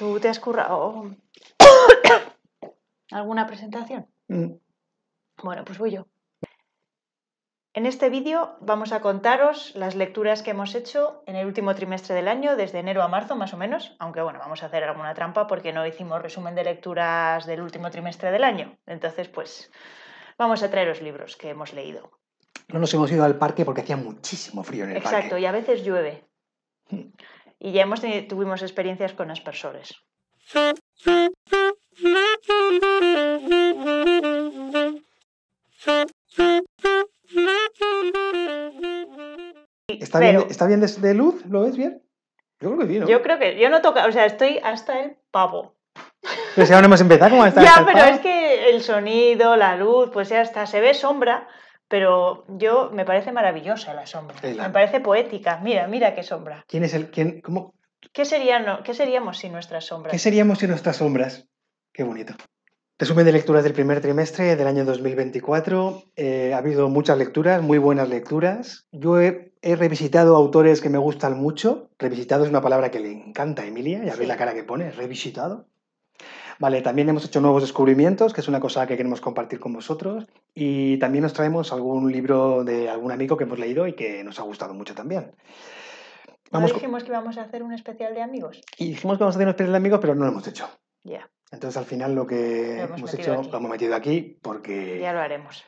¿Tú te has currado alguna presentación? Mm. Bueno, pues voy yo. En este vídeo vamos a contaros las lecturas que hemos hecho en el último trimestre del año, desde enero a marzo más o menos, aunque bueno, vamos a hacer alguna trampa porque no hicimos resumen de lecturas del último trimestre del año. Entonces, pues vamos a traeros libros que hemos leído. No nos hemos ido al parque porque hacía muchísimo frío en el parque. Exacto, y a veces llueve. Mm y ya hemos tuvimos experiencias con aspersores. ¿Está, bien, ¿Está bien de, luz? ¿Lo ves bien? Yo creo que sí, ¿no? Yo creo que yo no toca, o sea, estoy hasta el pavo. Pero si aún hemos empezado, ¿cómo está? ya, pero es que el sonido, la luz, pues ya está. Se ve sombra, pero yo me parece maravillosa la sombra. Me parece poética. Mira, mira qué sombra. ¿Quién es el quién cómo ¿Qué, sería, ¿Qué seríamos sin nuestras sombras? ¿Qué seríamos sin nuestras sombras? Qué bonito. Resumen de lecturas del primer trimestre del año 2024. Eh, ha habido muchas lecturas, muy buenas lecturas. Yo he, revisitado autores que me gustan mucho. Revisitado es una palabra que le encanta a Emilia, ya veis la cara que pone, revisitado. Vale, también hemos hecho nuevos descubrimientos, que es una cosa que queremos compartir con vosotros. Y también nos traemos algún libro de algún amigo que hemos leído y que nos ha gustado mucho también. Vamos... dijimos que íbamos a hacer un especial de amigos. Y dijimos que vamos a hacer un especial de amigos, pero no lo hemos hecho. Ya. Entonces al final lo que hemos, hecho lo hemos metido aquí porque... Ya lo haremos.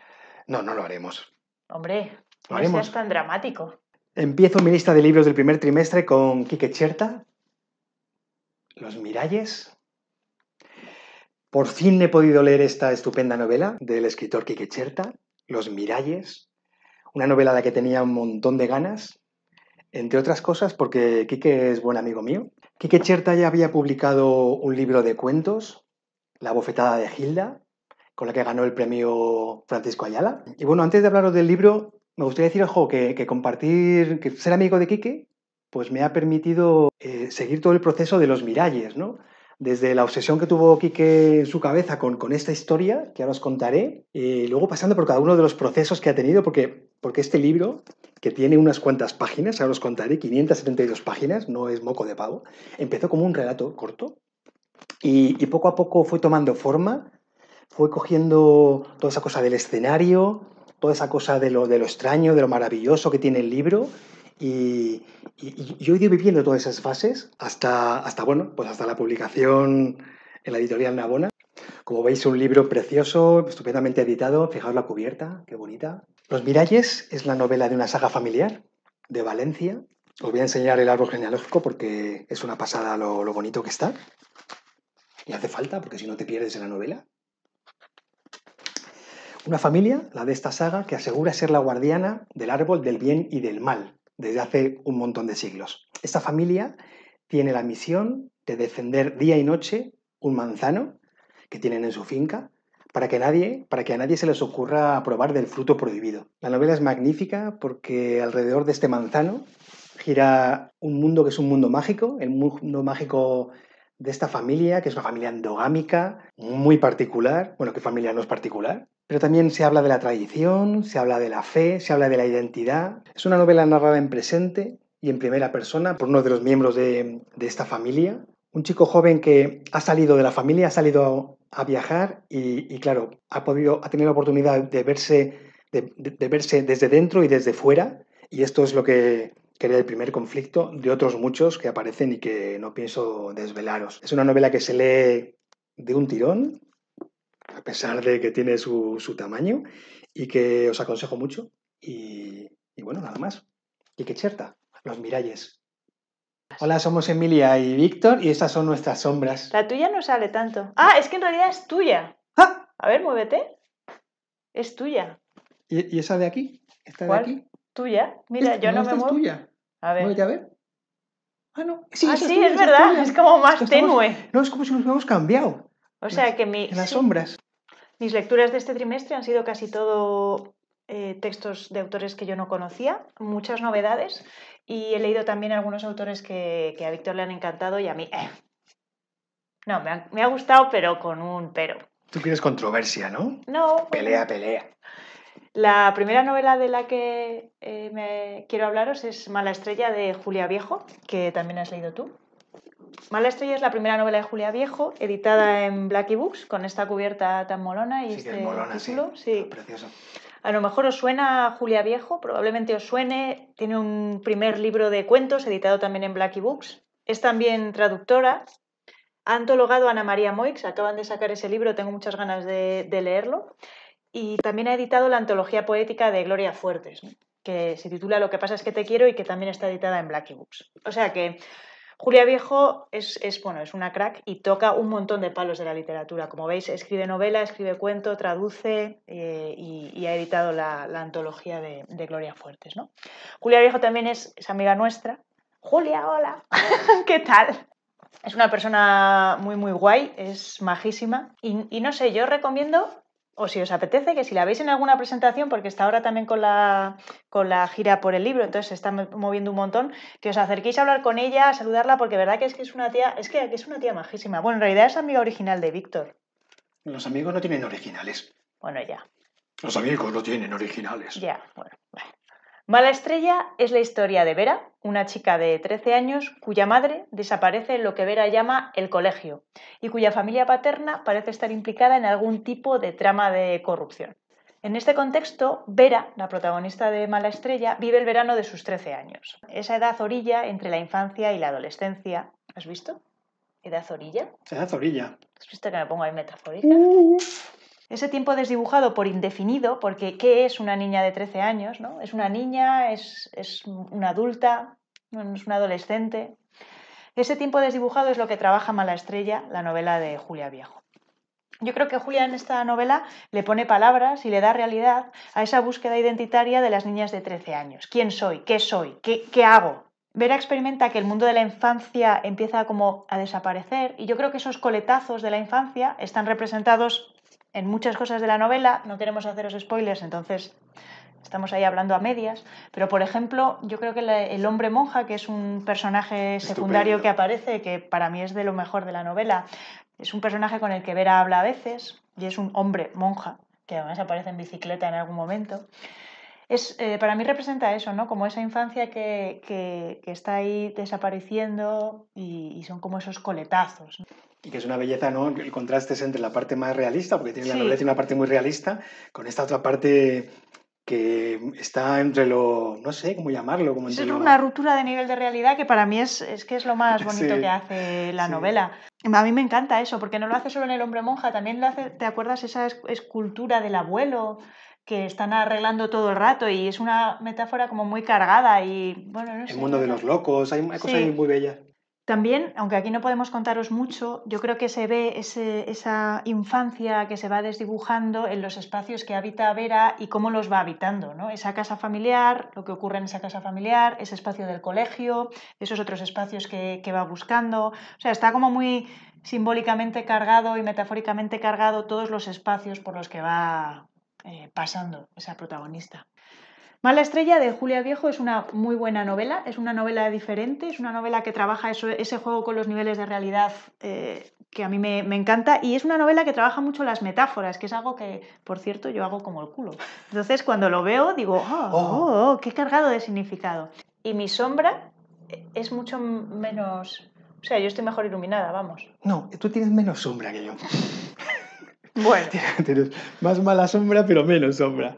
No, no lo haremos. Hombre, no seas tan dramático. Empiezo mi lista de libros del primer trimestre con Quique Cherta, Los Miralles, por fin he podido leer esta estupenda novela del escritor Quique Cherta, Los Miralles, una novela de la que tenía un montón de ganas, entre otras cosas porque Quique es buen amigo mío. Quique Cherta ya había publicado un libro de cuentos, La bofetada de Gilda, con la que ganó el premio Francisco Ayala. Y bueno, antes de hablaros del libro, me gustaría decir, ojo, que, compartir, que ser amigo de Quique, pues me ha permitido eh, seguir todo el proceso de los Miralles, ¿no? desde la obsesión que tuvo Quique en su cabeza con, con esta historia, que ahora os contaré, y eh, luego pasando por cada uno de los procesos que ha tenido, porque, porque este libro, que tiene unas cuantas páginas, ahora os contaré, 572 páginas, no es moco de pavo, empezó como un relato corto y, poco a poco fue tomando forma, fue cogiendo toda esa cosa del escenario, toda esa cosa de lo, de lo extraño, de lo maravilloso que tiene el libro y, yo he ido viviendo todas esas fases hasta, hasta, bueno, pues hasta la publicación en la editorial Navona. Como veis, un libro precioso, estupendamente editado. Fijaos la cubierta, qué bonita. Los Miralles es la novela de una saga familiar de Valencia. Os voy a enseñar el árbol genealógico porque es una pasada lo, lo bonito que está. Y hace falta porque si no te pierdes en la novela. Una familia, la de esta saga, que asegura ser la guardiana del árbol del bien y del mal, desde hace un montón de siglos. Esta familia tiene la misión de defender día y noche un manzano que tienen en su finca para que, nadie, para que a nadie se les ocurra probar del fruto prohibido. La novela es magnífica porque alrededor de este manzano gira un mundo que es un mundo mágico, el mundo mágico de esta familia, que es una familia endogámica, muy particular, bueno, que familia no es particular, pero también se habla de la tradición, se habla de la fe, se habla de la identidad. Es una novela narrada en presente y en primera persona por uno de los miembros de, esta familia. Un chico joven que ha salido de la familia, ha salido a viajar y, claro, ha podido, ha tenido la oportunidad de verse, de, verse desde dentro y desde fuera. Y esto es lo que crea el primer conflicto de otros muchos que aparecen y que no pienso desvelaros. Es una novela que se lee de un tirón, a pesar de que tiene su, su tamaño y que os aconsejo mucho. Y, bueno, nada más. Y que cherta, los miralles. Hola, somos Emilia y Víctor y estas son nuestras sombras. La tuya no sale tanto. Ah, es que en realidad es tuya. ¡Ah! A ver, muévete. Es tuya. ¿Y, esa de aquí? ¿Esta de aquí? Tuya. Mira, yo no, me muevo. Es tuya. A ver. a ver. Ah, no. Sí, ah, sí es, verdad. Es, como más tenue. No, es como si nos hubiéramos cambiado. O sea que mi. las sombras. Mis lecturas de este trimestre han sido casi todo eh, textos de autores que yo no conocía, muchas novedades y he leído también algunos autores que, a Víctor le han encantado y a mí... Eh. No, me ha, gustado, pero con un pero. Tú quieres controversia, ¿no? No. Pelea, pelea. La primera novela de la que eh, me quiero hablaros es Mala Estrella de Julia Viejo, que también has leído tú. Mala Estrella es la primera novela de Julia Viejo, editada en Blacky Books, con esta cubierta tan molona y este molona, Sí, ah, precioso. A lo mejor os suena Julia Viejo, probablemente os suene. Tiene un primer libro de cuentos editado también en Blackie Books. Es también traductora. Ha antologado a Ana María Moix, acaban de sacar ese libro, tengo muchas ganas de, leerlo. Y también ha editado la antología poética de Gloria Fuertes, que se titula Lo que pasa es que te quiero y que también está editada en Blackie Books. O sea que Julia Viejo es, bueno, es una crack y toca un montón de palos de la literatura. Como veis, escribe novela, escribe cuento, traduce eh, y, ha editado la, antología de, Gloria Fuertes. ¿no? Julia Viejo también es, amiga nuestra. Julia, hola, ¿qué tal? Es una persona muy, muy guay, es majísima. Y, y no sé, yo recomiendo o si os apetece, que si la veis en alguna presentación, porque está ahora también con la, con la gira por el libro, entonces se está moviendo un montón, que os acerquéis a hablar con ella, a saludarla, porque verdad que es que es una tía, es que, es una tía majísima. Bueno, en realidad es amiga original de Víctor. Los amigos no tienen originales. Bueno, ya. Los amigos no tienen originales. Ya, bueno. bueno. Mala Estrella es la historia de Vera, una chica de 13 años cuya madre desaparece en lo que Vera llama el colegio y cuya familia paterna parece estar implicada en algún tipo de trama de corrupción. En este contexto, Vera, la protagonista de Mala Estrella, vive el verano de sus 13 años. Esa edad orilla entre la infancia y la adolescencia. ¿Has visto? ¿Edad orilla? Edad orilla. ¿Has visto que me pongo ahí metafórica? Ese tiempo desdibujado por indefinido, porque ¿qué es una niña de 13 años? ¿no? ¿Es una niña? ¿Es, es una adulta? es una adolescente? Ese tiempo desdibujado es lo que trabaja Mala Estrella, la novela de Julia Viejo. Yo creo que Julia en esta novela le pone palabras y le da realidad a esa búsqueda identitaria de las niñas de 13 años. ¿Quién soy? ¿Qué soy? ¿Qué, qué hago? Vera experimenta que el mundo de la infancia empieza como a desaparecer y yo creo que esos coletazos de la infancia están representados en muchas cosas de la novela, no queremos haceros spoilers, entonces estamos ahí hablando a medias, pero por ejemplo, yo creo que el hombre monja, que es un personaje secundario que aparece, que para mí es de lo mejor de la novela, es un personaje con el que Vera habla a veces, y es un hombre monja, que además aparece en bicicleta en algún momento. Es, eh, para mí representa eso, ¿no? Como esa infancia que, está ahí desapareciendo y, son como esos coletazos y que es una belleza, ¿no? El contraste es entre la parte más realista, porque tiene la novela y una parte muy realista, con esta otra parte que está entre lo, no sé cómo llamarlo. Como es una ruptura de nivel de realidad que para mí es, es que es lo más bonito que hace la novela. A mí me encanta eso, porque no lo hace solo en El hombre monja, también lo hace, ¿te acuerdas esa escultura del abuelo? que están arreglando todo el rato y es una metáfora como muy cargada y bueno, El mundo de los locos, hay cosas muy bellas. También, aunque aquí no podemos contaros mucho, yo creo que se ve esa infancia que se va desdibujando en los espacios que habita Vera y cómo los va habitando, ¿no? Esa casa familiar, lo que ocurre en esa casa familiar, ese espacio del colegio, esos otros espacios que, va buscando. O sea, está como muy simbólicamente cargado y metafóricamente cargado todos los espacios por los que va eh, pasando esa protagonista. Mala Estrella de Julia Viejo es una muy buena novela, es una novela diferente, es una novela que trabaja ese juego con los niveles de realidad eh, que a mí me, encanta y es una novela que trabaja mucho las metáforas, que es algo que, por cierto, yo hago como el culo. Entonces, cuando lo veo, digo, ah, oh, oh qué cargado de significado. Y mi sombra eh, es mucho menos... O sea, yo estoy mejor iluminada, vamos. No, tú tienes menos sombra que yo. bueno. Tienes más mala sombra, pero menos sombra.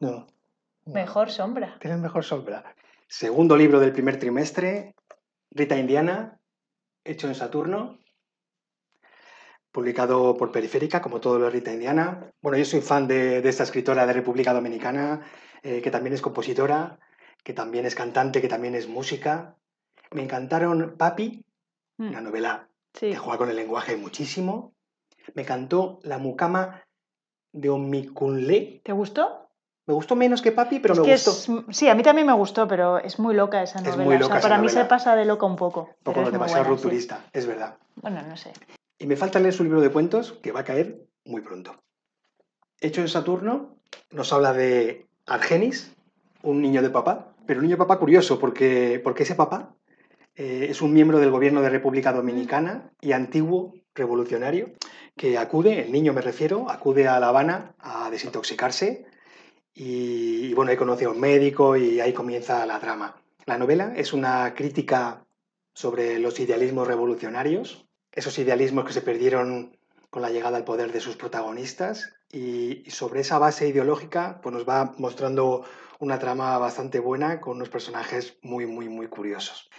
No. Mejor sombra. Tienes mejor sombra. Segundo libro del primer trimestre, Rita Indiana, hecho en Saturno, publicado por Periférica, como todo lo Rita Indiana. Bueno, yo soy fan de, esta escritora de República Dominicana, eh, que también es compositora, que también es cantante, que también es música. Me encantaron Papi, mm. una novela que juega con el lenguaje muchísimo. Me cantó La mucama de Omicunle. ¿Te gustó? Me gustó menos que Papi, pero me gustó. sí, a mí también me gustó, pero es muy loca esa novela. Es para mí se pasa de loca un poco. Un poco de demasiado rupturista, es verdad. Bueno, no sé. Y me falta leer su libro de cuentos, que va a caer muy pronto. Hecho en Saturno nos habla de Argenis, un niño de papá, pero un niño de papá curioso, porque, porque ese papá eh, es un miembro del gobierno de República Dominicana y antiguo revolucionario, que acude, el niño me refiero, acude a La Habana a desintoxicarse y, bueno, ahí conoce a un médico y ahí comienza la trama. La novela es una crítica sobre los idealismos revolucionarios, esos idealismos que se perdieron con la llegada al poder de sus protagonistas y sobre esa base ideológica pues nos va mostrando una trama bastante buena con unos personajes muy muy muy curiosos.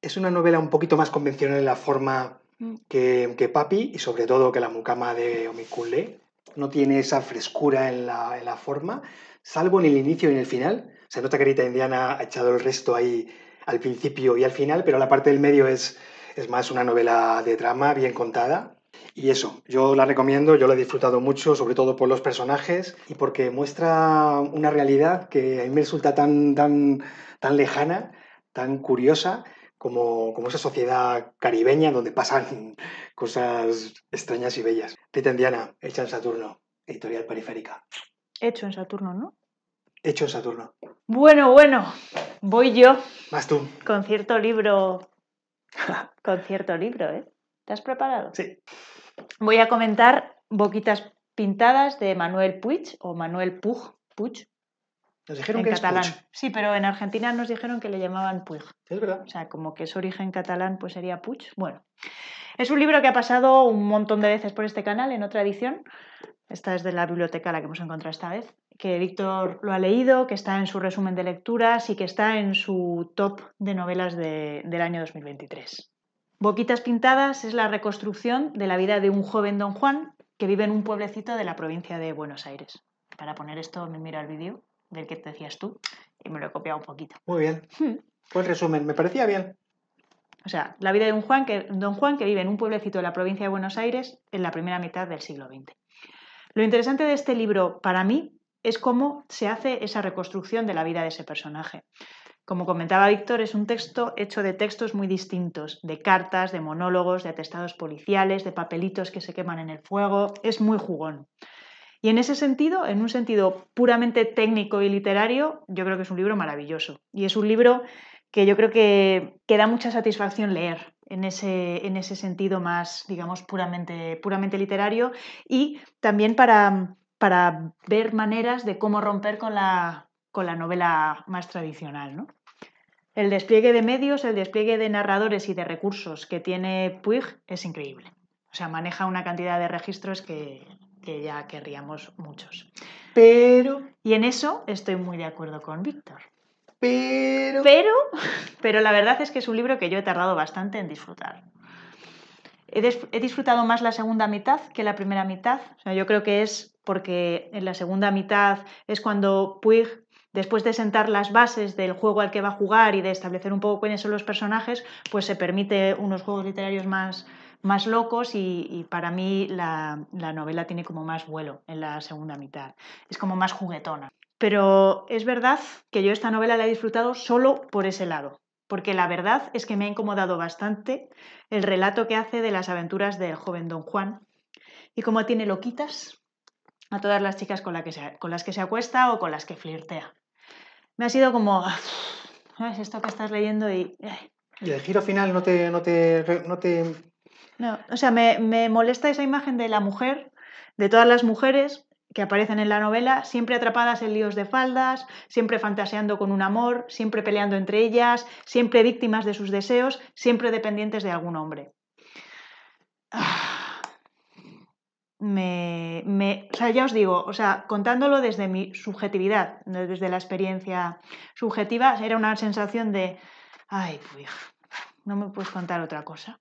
Es una novela un poquito más convencional en la forma mm. que, que Papi y sobre todo que la mucama de Omikunle. No tiene esa frescura en la, en la forma, salvo en el inicio y en el final. Se nota que Rita Indiana ha echado el resto ahí al principio y al final, pero la parte del medio es, es más una novela de drama bien contada. Y eso, yo la recomiendo, yo la he disfrutado mucho, sobre todo por los personajes y porque muestra una realidad que a mí me resulta tan, tan, tan lejana, tan curiosa, como, esa sociedad caribeña donde pasan cosas extrañas y bellas. Rita Indiana, hecha Saturno, editorial periférica. Hecho en Saturno, ¿no? Hecho en Saturno. Bueno, bueno, voy yo. Más tú. Con cierto libro. con cierto libro, ¿eh? ¿Te has preparado? Sí. Voy a comentar Boquitas Pintadas de Manuel Puig o Manuel Puig. Puig. Nos dijeron que Es Sí, pero en Argentina nos dijeron que le llamaban Puig. Es verdad. O sea, como que su origen catalán pues sería Puig. Bueno, es un libro que ha pasado un montón de veces por este canal en otra edición. Esta es de la biblioteca a la que hemos encontrado esta vez, que Víctor lo ha leído, que está en su resumen de lecturas y que está en su top de novelas del año 2023. Boquitas Pintadas es la reconstrucción de la vida de un joven don Juan que vive en un pueblecito de la provincia de Buenos Aires. Para poner esto me miro al vídeo del que te decías tú y me lo he copiado un poquito. Muy bien. Hmm. Buen resumen, me parecía bien. O sea, la vida de un Juan que, don Juan que vive en un pueblecito de la provincia de Buenos Aires en la primera mitad del siglo XX. Lo interesante de este libro para mí es cómo se hace esa reconstrucción de la vida de ese personaje. Como comentaba Víctor, es un texto hecho de textos muy distintos, de cartas, de monólogos, de atestados policiales, de papelitos que se queman en el fuego, es muy jugón. Y en ese sentido, en un sentido puramente técnico y literario, yo creo que es un libro maravilloso. Y es un libro que yo creo que, que da mucha satisfacción leer, en ese, en ese sentido más, digamos, puramente, puramente literario y también para, para ver maneras de cómo romper con la, con la novela más tradicional. El despliegue de medios, el despliegue de narradores y de recursos que tiene Puig es increíble. O sea, maneja una cantidad de registros que, que ya querríamos muchos. Pero... Y en eso estoy muy de acuerdo con Víctor. Pero... pero... la verdad es que es un libro que yo he tardado bastante en disfrutar. He, disfrutado más la segunda mitad que la primera mitad. yo creo que es porque en la segunda mitad es cuando Puig, después de sentar las bases del juego al que va a jugar y de establecer un poco cuáles son los personajes, pues se permite unos juegos literarios más, más locos y, para mí la novela tiene como más vuelo en la segunda mitad. Es como más juguetona. Pero es verdad que yo esta novela la he disfrutado solo por ese lado, porque la verdad es que me ha incomodado bastante el relato que hace de las aventuras del joven don Juan y cómo tiene loquitas a todas las chicas con, las que se acuesta o con las que flirtea. Me ha sido como, ah, ¿sabes? Esto que estás leyendo y... Eh. ¿Y el giro final no te... No, te, no, te... no o sea, me, me molesta esa imagen de la mujer, de todas las mujeres, que aparecen en la novela, siempre atrapadas en líos de faldas, siempre fantaseando con un amor, siempre peleando entre ellas, siempre víctimas de sus deseos, siempre dependientes de algún hombre. Ah, me, me, ya os digo, o sea, contándolo desde mi subjetividad, desde la experiencia subjetiva, era una sensación de, ay, pues, no me puedes contar otra cosa.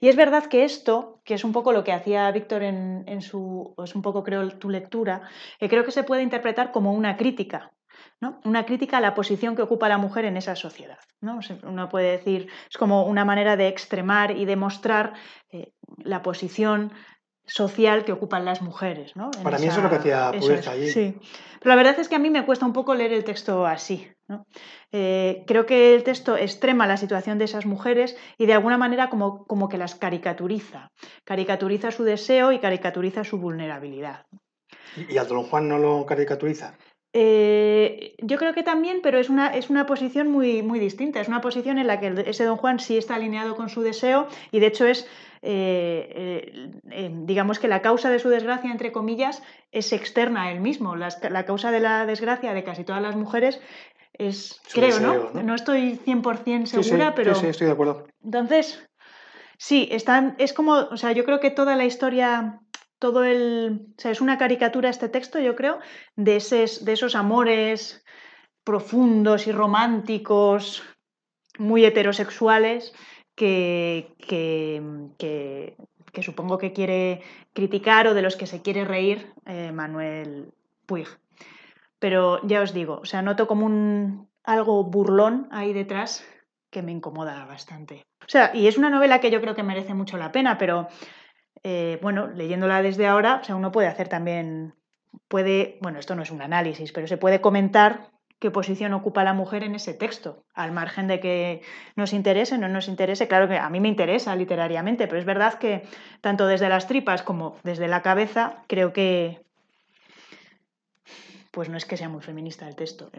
Y es verdad que esto, que es un poco lo que hacía Víctor en, su, es un poco creo tu lectura, eh, creo que se puede interpretar como una crítica, ¿no? Una crítica a la posición que ocupa la mujer en esa sociedad, ¿no? Uno puede decir, es como una manera de extremar y demostrar eh, la posición social que ocupan las mujeres. Para mí eso es lo que hacía Pureza allí. Sí. Pero la verdad es que a mí me cuesta un poco leer el texto así. Eh, creo que el texto extrema la situación de esas mujeres y de alguna manera como, como que las caricaturiza. Caricaturiza su deseo y caricaturiza su vulnerabilidad. ¿Y, al Don Juan no lo caricaturiza? Eh, yo creo que también, pero es una, es una posición muy, muy distinta. Es una posición en la que ese don Juan sí está alineado con su deseo y de hecho es eh, eh, digamos que la causa de su desgracia, entre comillas, es externa a él mismo. La, causa de la desgracia de casi todas las mujeres es, creo, ¿no? ¿no? estoy 100% segura, pero... Sí, sí, estoy de acuerdo. Entonces, sí, están, es como, o sea, yo creo que toda la historia todo el. O sea, es una caricatura este texto, yo creo, de, de esos amores profundos y románticos, muy heterosexuales, Mm, que, supongo que quiere criticar o de los que se quiere reír eh, Manuel Puig. Pero ya os digo, o sea, noto como un algo burlón ahí detrás que me incomoda bastante. O sea, y es una novela que yo creo que merece mucho la pena, pero eh, bueno, leyéndola desde ahora, o sea, uno puede hacer también, puede, bueno, esto no es un análisis, pero se puede comentar qué posición ocupa la mujer en ese texto, al margen de que nos interese no nos interese. Claro que a mí me interesa literariamente, pero es verdad que tanto desde las tripas como desde la cabeza creo que pues no es que sea muy feminista el texto,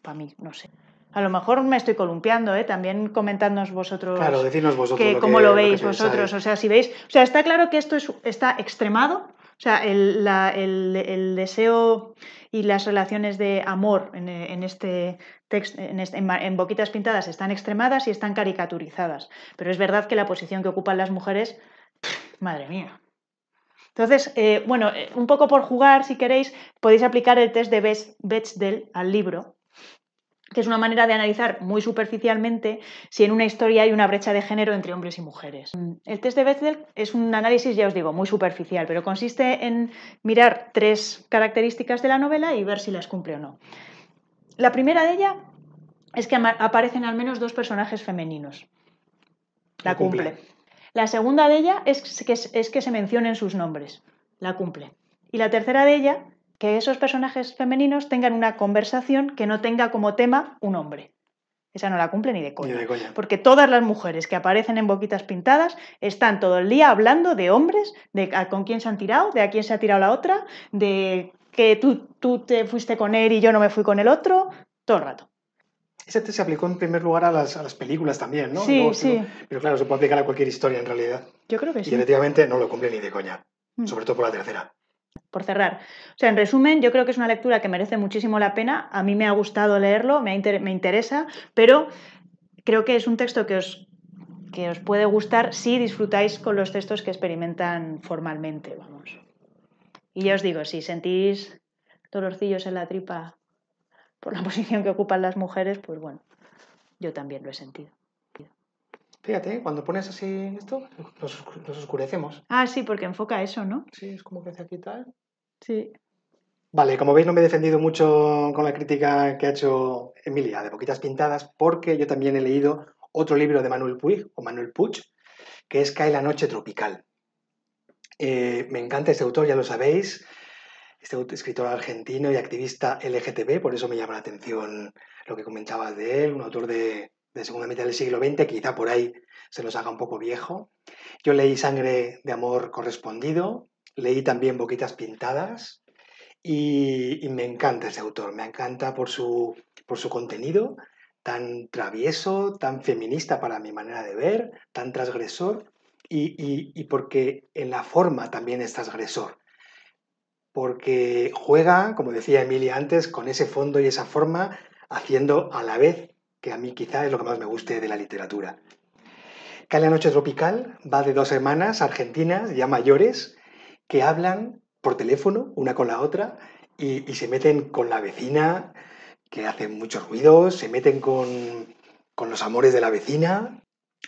para mí, no sé. A lo mejor me estoy columpiando, ¿eh? también comentadnos vosotros, claro, cómo lo veis vosotros. O sea, si veis, o sea, está claro que esto está extremado, o sea, el, deseo y las relaciones de amor en, este texto, este, en, en, Boquitas Pintadas, están extremadas y están caricaturizadas. Pero es verdad que la posición que ocupan las mujeres, madre mía. Entonces, eh, bueno, eh, un poco por jugar, si queréis, podéis aplicar el test de Bechdel al libro, que es una manera de analizar muy superficialmente si en una historia hay una brecha de género entre hombres y mujeres. El test de Bechdel es un análisis, ya os digo, muy superficial, pero consiste en mirar tres características de la novela y ver si las cumple o no. La primera de ellas es que aparecen al menos dos personajes femeninos. La cumple. La segunda de ellas es que, es que se mencionen sus nombres. La cumple. Y la tercera de ella que esos personajes femeninos tengan una conversación que no tenga como tema un hombre. Esa no la cumple ni de, coña, Porque todas las mujeres que aparecen en boquitas pintadas están todo el día hablando de hombres, de con quién se han tirado, de a quién se ha tirado la otra, de que tú, tú te fuiste con él y yo no me fui con el otro, todo el rato. Ese te se aplicó en primer lugar a las, películas también, ¿no? Sí, sí. pero claro, se puede aplicar a cualquier historia en realidad. Yo creo que sí. Y efectivamente no lo cumple ni de coña, mm. sobre todo por la tercera por cerrar. O sea, en resumen, yo creo que es una lectura que merece muchísimo la pena. A mí me ha gustado leerlo, me, me interesa, pero creo que es un texto que os, que os puede gustar si disfrutáis con los textos que experimentan formalmente, vamos. Y ya os digo, si sentís dolorcillos en la tripa por la posición que ocupan las mujeres, pues bueno, yo también lo he sentido. Fíjate, ¿eh? cuando pones así esto, nos oscurecemos. Ah, sí, porque enfoca eso, ¿no? Sí, es como que hace aquí tal. Sí. Vale, como veis no me he defendido mucho con la crítica que ha hecho Emilia de Poquitas Pintadas, porque yo también he leído otro libro de Manuel Puig, o Manuel Puig, que es Cae la noche tropical. Eh, me encanta este autor, ya lo sabéis, este escritor argentino y activista LGTB, por eso me llama la atención lo que comentabas de él, un autor de, de segunda mitad del siglo XX, quizá por ahí se nos haga un poco viejo. Yo leí Sangre de Amor Correspondido, leí también Boquitas Pintadas y, me encanta ese autor, me encanta por su, por su contenido tan travieso, tan feminista para mi manera de ver, tan transgresor y, y porque en la forma también es transgresor porque juega, como decía Emilia antes, con ese fondo y esa forma, haciendo a la vez que a mí quizá es lo que más me guste de la literatura. cada noche tropical, va de dos hermanas argentinas ya mayores que hablan por teléfono una con la otra y, se meten con la vecina, que hace muchos ruidos, se meten con, los amores de la vecina,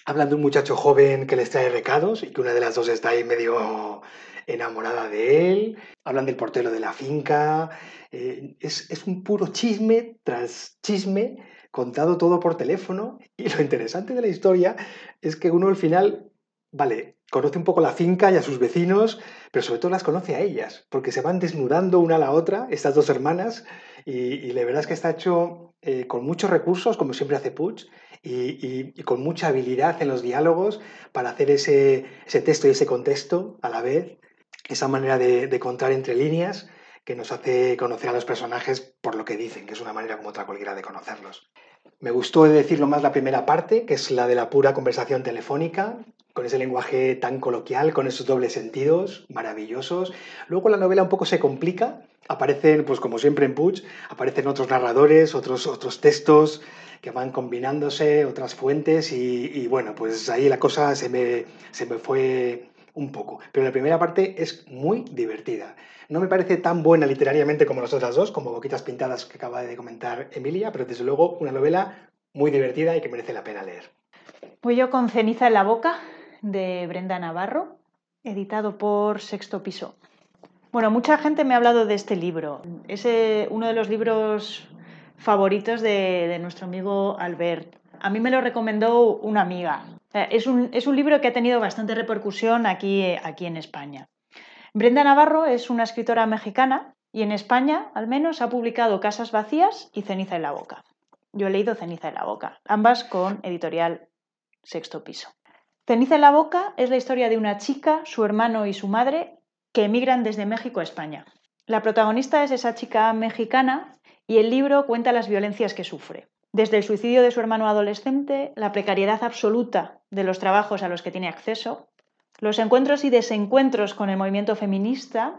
hablan de un muchacho joven que les trae recados y que una de las dos está ahí medio enamorada de él, hablan del portero de la finca, eh, es, es, un puro chisme tras chisme contado todo por teléfono y lo interesante de la historia es que uno al final, vale, conoce un poco la finca y a sus vecinos, pero sobre todo las conoce a ellas, porque se van desnudando una a la otra, estas dos hermanas, y, la verdad es que está hecho eh, con muchos recursos, como siempre hace Puch, y, con mucha habilidad en los diálogos para hacer ese, texto y ese contexto a la vez, esa manera de, de contar entre líneas que nos hace conocer a los personajes por lo que dicen, que es una manera como otra cualquiera de conocerlos. Me gustó de decirlo más la primera parte, que es la de la pura conversación telefónica, con ese lenguaje tan coloquial, con esos dobles sentidos maravillosos. Luego la novela un poco se complica, aparecen, pues como siempre en Puch, aparecen otros narradores, otros, otros textos que van combinándose, otras fuentes, y, bueno, pues ahí la cosa se me, se me fue un poco, pero la primera parte es muy divertida. No me parece tan buena literariamente como las otras dos, como Boquitas Pintadas que acaba de comentar Emilia, pero desde luego una novela muy divertida y que merece la pena leer. Voy yo con Ceniza en la Boca, de Brenda Navarro, editado por Sexto Piso. Bueno, mucha gente me ha hablado de este libro. Es eh, uno de los libros favoritos de nuestro amigo Albert. A mí me lo recomendó una amiga eh, es un, libro que ha tenido bastante repercusión aquí, aquí en España. Brenda Navarro es una escritora mexicana y en España, al menos, ha publicado Casas Vacías y Ceniza en la Boca. Yo he leído Ceniza en la Boca, ambas con editorial Sexto Piso. Ceniza en la Boca es la historia de una chica, su hermano y su madre que emigran desde México a España. La protagonista es esa chica mexicana y el libro cuenta las violencias que sufre. Desde el suicidio de su hermano adolescente, la precariedad absoluta de los trabajos a los que tiene acceso, los encuentros y desencuentros con el movimiento feminista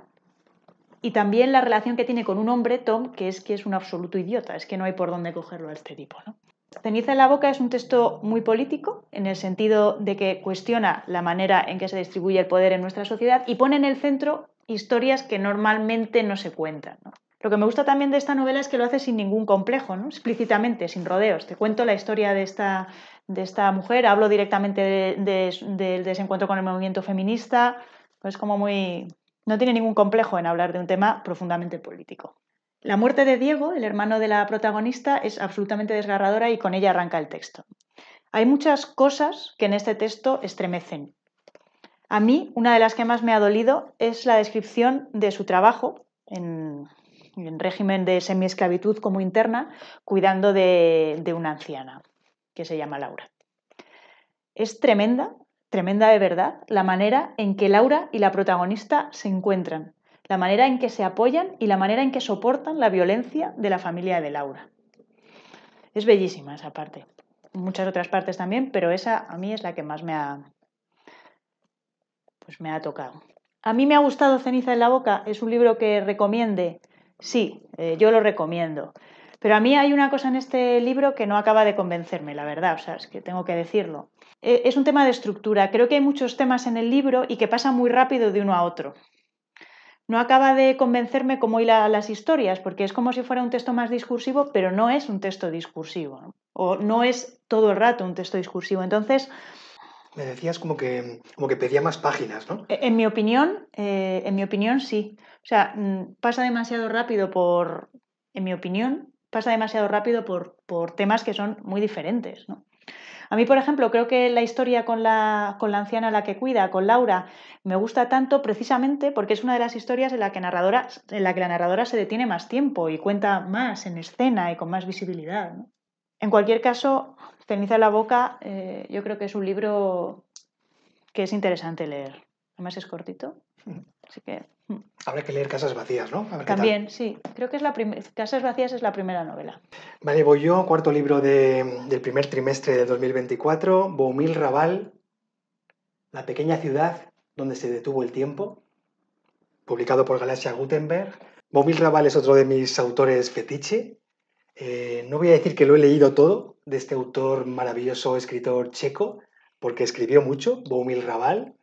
y también la relación que tiene con un hombre, Tom, que es que es un absoluto idiota, es que no hay por dónde cogerlo a este tipo. ¿no? Ceniza en la boca es un texto muy político, en el sentido de que cuestiona la manera en que se distribuye el poder en nuestra sociedad y pone en el centro historias que normalmente no se cuentan. Lo que me gusta también de esta novela es que lo hace sin ningún complejo, ¿no? explícitamente, sin rodeos. Te cuento la historia de esta, de esta mujer, hablo directamente del desencuentro con el movimiento feminista, pues como muy... No tiene ningún complejo en hablar de un tema profundamente político. La muerte de Diego, el hermano de la protagonista, es absolutamente desgarradora y con ella arranca el texto. Hay muchas cosas que en este texto estremecen. A mí, una de las que más me ha dolido es la descripción de su trabajo en, en régimen de semiesclavitud como interna, cuidando de, una anciana que se llama Laura. Es tremenda, tremenda de verdad, la manera en que Laura y la protagonista se encuentran, la manera en que se apoyan y la manera en que soportan la violencia de la familia de Laura. Es bellísima esa parte. Muchas otras partes también, pero esa a mí es la que más me ha, pues me ha tocado. A mí me ha gustado Ceniza en la Boca, es un libro que recomiende Sí, eh, yo lo recomiendo. Pero a mí hay una cosa en este libro que no acaba de convencerme, la verdad, o sea, es que tengo que decirlo. E, es un tema de estructura. Creo que hay muchos temas en el libro y que pasa muy rápido de uno a otro. No acaba de convencerme cómo a las historias, porque es como si fuera un texto más discursivo, pero no es un texto discursivo, o no es todo el rato un texto discursivo. Entonces, me decías como que, como que pedía más páginas, ¿no? E, en mi opinión, eh, en mi opinión sí. O sea, mm, pasa demasiado rápido por, en mi opinión, pasa demasiado rápido por, temas que son muy diferentes, A mí, por ejemplo, creo que la historia con la, con la anciana a la que cuida, con Laura, me gusta tanto precisamente porque es una de las historias en la, que en la que narradora se detiene más tiempo y cuenta más en escena y con más visibilidad. En cualquier caso, Ceniza la boca, eh, yo creo que es un libro que es interesante leer. Además es cortito. Así que. Hmm. Habrá que leer Casas Vacías, ¿no? También, sí. Creo que es la Casas Vacías es la primera novela. Vale, voy yo, cuarto libro del primer trimestre de 2024, Boumil Raval, La pequeña ciudad donde se detuvo el tiempo, publicado por Galaxia Gutenberg. Boumil Raval es otro de mis autores fetiche. Eh, no voy a decir que lo he leído todo de este autor maravilloso, escritor checo, porque escribió mucho, Boumil Raval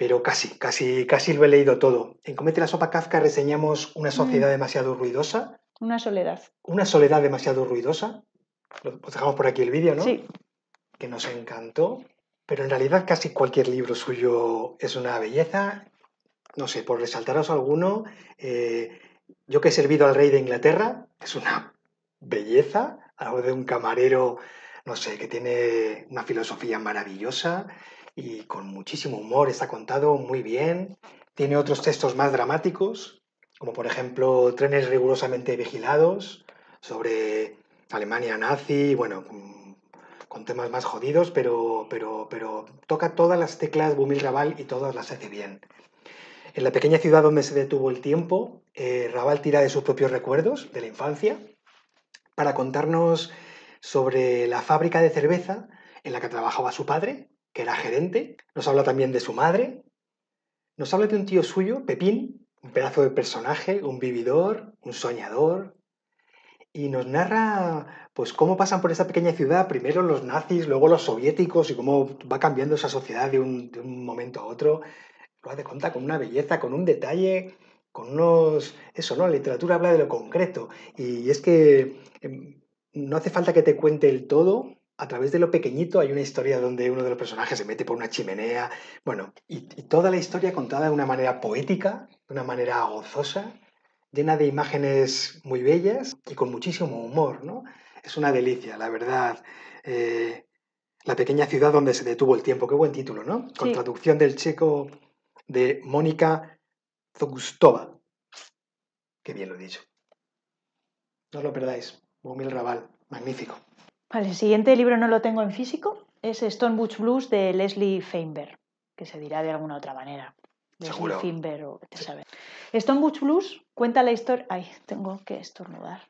pero casi, casi, casi lo he leído todo. En Comete la sopa Kafka reseñamos una mm. sociedad demasiado ruidosa. Una soledad. Una soledad demasiado ruidosa. Lo dejamos por aquí el vídeo, ¿no? Sí. Que nos encantó. Pero en realidad casi cualquier libro suyo es una belleza. No sé, por resaltaros alguno, eh, yo que he servido al rey de Inglaterra, es una belleza, algo de un camarero, no sé, que tiene una filosofía maravillosa y con muchísimo humor. Está contado muy bien. Tiene otros textos más dramáticos, como por ejemplo Trenes rigurosamente vigilados, sobre Alemania nazi, bueno, con, temas más jodidos, pero, pero, toca todas las teclas Bumil Raval y todas las hace bien. En la pequeña ciudad donde se detuvo el tiempo, eh, Raval tira de sus propios recuerdos de la infancia para contarnos sobre la fábrica de cerveza en la que trabajaba su padre que era gerente, nos habla también de su madre, nos habla de un tío suyo, Pepín, un pedazo de personaje, un vividor, un soñador, y nos narra pues cómo pasan por esa pequeña ciudad, primero los nazis, luego los soviéticos y cómo va cambiando esa sociedad de un, momento a otro. Lo hace contar con una belleza, con un detalle, con unos... Eso, ¿no? La literatura habla de lo concreto y es que em, no hace falta que te cuente el todo, a través de lo pequeñito hay una historia donde uno de los personajes se mete por una chimenea, bueno, y, toda la historia contada de una manera poética, de una manera gozosa, llena de imágenes muy bellas y con muchísimo humor, ¿no? Es una delicia, la verdad. Eh, la pequeña ciudad donde se detuvo el tiempo, qué buen título, ¿no? Con traducción del checo de Mónica Zogustova. Qué bien lo he dicho. No lo perdáis, Mil Raval, magnífico el siguiente libro no lo tengo en físico, es Stone Butch Blues de Leslie Feinberg, que se dirá de alguna otra manera. Seguro. Feinberg o te sabes. Stone Butch Blues cuenta la historia. Ay, tengo que estornudar.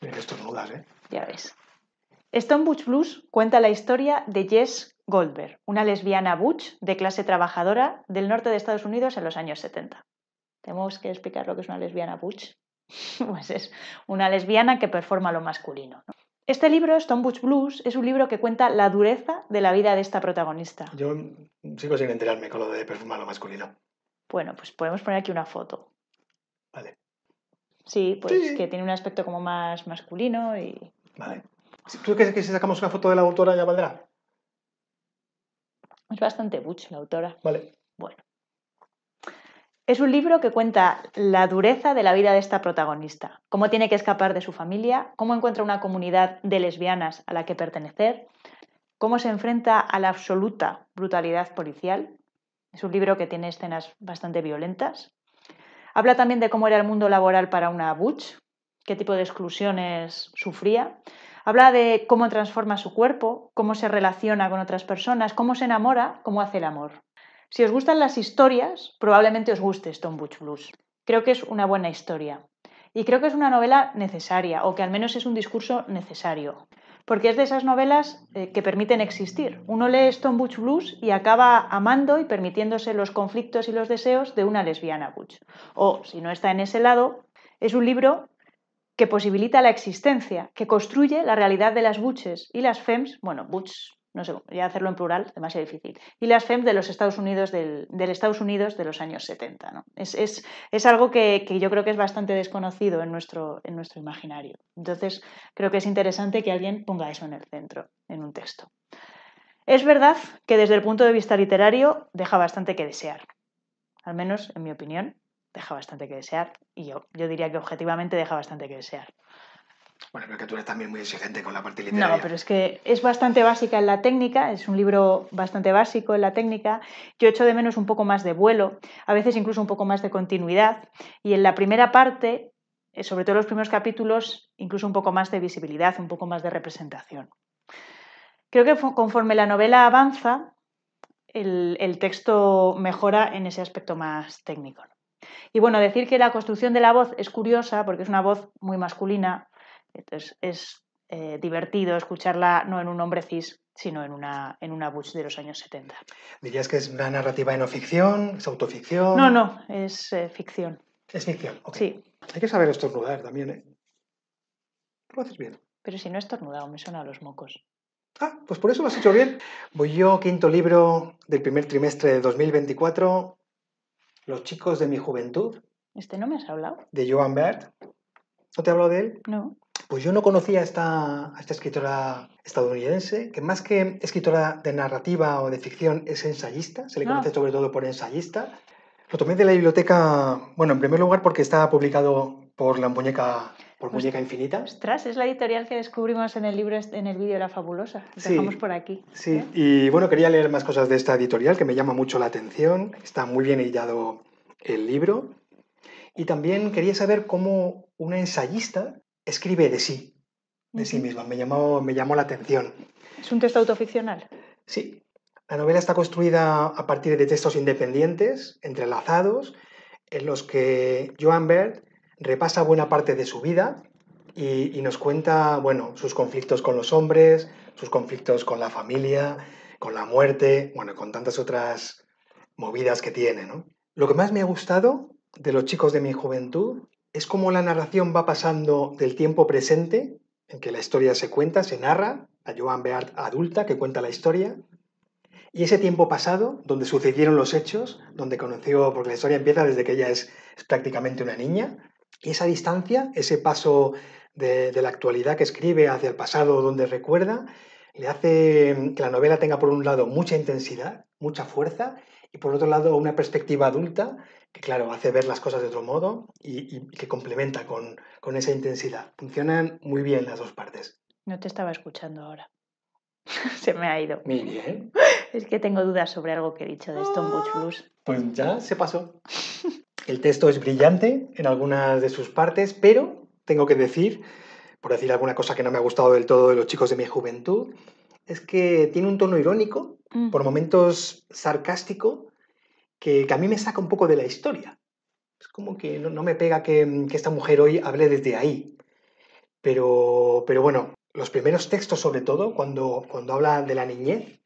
Tienes que estornudar, ¿eh? Ya ves. Stone Butch Blues cuenta la historia de Jess Goldberg, una lesbiana butch de clase trabajadora del norte de Estados Unidos en los años 70. Tenemos que explicar lo que es una lesbiana butch. pues es una lesbiana que performa lo masculino. Este libro, Butch Blues, es un libro que cuenta la dureza de la vida de esta protagonista. Yo sigo consigo enterarme con lo de performar lo masculino. Bueno, pues podemos poner aquí una foto. Vale. Sí, pues que tiene un aspecto como más masculino y... Vale. ¿Tú crees que si sacamos una foto de la autora ya valdrá? Es bastante butch la autora. Vale. Bueno. Es un libro que cuenta la dureza de la vida de esta protagonista, cómo tiene que escapar de su familia, cómo encuentra una comunidad de lesbianas a la que pertenecer, cómo se enfrenta a la absoluta brutalidad policial. Es un libro que tiene escenas bastante violentas. Habla también de cómo era el mundo laboral para una Butch, qué tipo de exclusiones sufría. Habla de cómo transforma su cuerpo, cómo se relaciona con otras personas, cómo se enamora, cómo hace el amor. Si os gustan las historias, probablemente os guste Stone Butch Blues. Creo que es una buena historia. Y creo que es una novela necesaria, o que al menos es un discurso necesario. Porque es de esas novelas eh, que permiten existir. Uno lee Stone Butch Blues y acaba amando y permitiéndose los conflictos y los deseos de una lesbiana Butch. O, si no está en ese lado, es un libro que posibilita la existencia, que construye la realidad de las butches y las fems, bueno, butch no sé, ya hacerlo en plural, demasiado difícil. Y las FEM de los Estados Unidos, del, Estados Unidos de los años 70. Es, algo que, que, yo creo que es bastante desconocido en nuestro, en nuestro imaginario. Entonces, creo que es interesante que alguien ponga eso en el centro, en un texto. Es verdad que desde el punto de vista literario deja bastante que desear, al menos en mi opinión, deja bastante que desear y yo, yo diría que objetivamente deja bastante que desear. Bueno, pero que tú eres también muy exigente con la parte literaria. No, pero es que es bastante básica en la técnica, es un libro bastante básico en la técnica. Yo echo de menos un poco más de vuelo, a veces incluso un poco más de continuidad. Y en la primera parte, eh, sobre todo en los primeros capítulos, incluso un poco más de visibilidad, un poco más de representación. Creo que conforme la novela avanza, el texto mejora en ese aspecto más técnico. Y bueno, decir que la construcción de la voz es curiosa porque es una voz muy masculina, entonces es eh, divertido escucharla no en un hombre cis, sino en una, en una de los años 70. ¿Dirías que es una narrativa en no ficción? ¿Es autoficción? No, no, es eh, ficción. Es ficción, ok. Sí. Hay que saber estornudar también, ¿eh? lo haces bien. Pero si no he estornudado, me suena a los mocos. Ah, pues por eso lo has hecho bien. Voy yo, quinto libro del primer trimestre de 2024, Los chicos de mi juventud. ¿Este no me has hablado? De Joan Bert. ¿No te he hablado de él? No. Pues yo no conocía a esta, escritora estadounidense, que más que escritora de narrativa o de ficción es ensayista, se le ah. conoce sobre todo por ensayista. Lo tomé de la biblioteca, bueno, en primer lugar porque está publicado por la muñeca por Muñeca Infinita. Ostras, es la editorial que descubrimos en el libro, este, en el vídeo La Fabulosa. dejamos por aquí. Sí, ¿eh? y bueno, quería leer más cosas de esta editorial que me llama mucho la atención. Está muy bien hillado el libro. Y también quería saber cómo una ensayista escribe de sí, de sí misma. Me llamó, me llamó la atención. ¿Es un texto autoficcional? Sí. La novela está construida a partir de textos independientes, entrelazados, en los que Joan Bert repasa buena parte de su vida y, nos cuenta, bueno, sus conflictos con los hombres, sus conflictos con la familia, con la muerte, bueno, con tantas otras movidas que tiene, Lo que más me ha gustado de los chicos de mi juventud es como la narración va pasando del tiempo presente, en que la historia se cuenta, se narra, a Joan Beard adulta que cuenta la historia, y ese tiempo pasado, donde sucedieron los hechos, donde conoció, porque la historia empieza desde que ella es, prácticamente una niña, y esa distancia, ese paso de, la actualidad que escribe hacia el pasado donde recuerda, le hace que la novela tenga por un lado mucha intensidad, mucha fuerza y por otro lado una perspectiva adulta que, claro, hace ver las cosas de otro modo y, que complementa con, esa intensidad. Funcionan muy bien las dos partes. No te estaba escuchando ahora. se me ha ido. Muy bien. Es que tengo dudas sobre algo que he dicho de Stonebridge Blues. Pues ya se pasó. El texto es brillante en algunas de sus partes, pero tengo que decir, por decir alguna cosa que no me ha gustado del todo de los chicos de mi juventud, es que tiene un tono irónico por momentos sarcástico, que, a mí me saca un poco de la historia. Es como que no, me pega mm, que, esta mujer hoy hable desde ahí. Pero, bueno, los primeros textos, sobre todo, cuando, cuando habla de la niñez,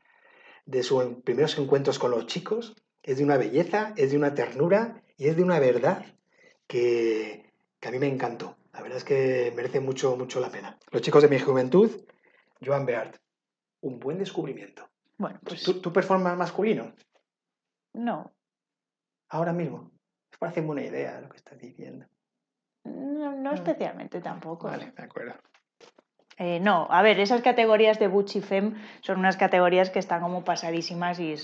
de sus primeros encuentros con los chicos, es de una belleza, es de una ternura y es de una verdad que, a mí me encantó. La verdad es que merece mucho, mucho la pena. Los chicos de mi juventud, Joan Beard un buen descubrimiento. Bueno, pues... pues ¿Tú, performas masculino? No. ¿Ahora mismo? Es para hacerme una idea de lo que estás diciendo. No, ah. especialmente tampoco. Vale, de acuerdo. Eh, no, a ver, esas categorías de Butch y Fem son unas categorías que están como pasadísimas, y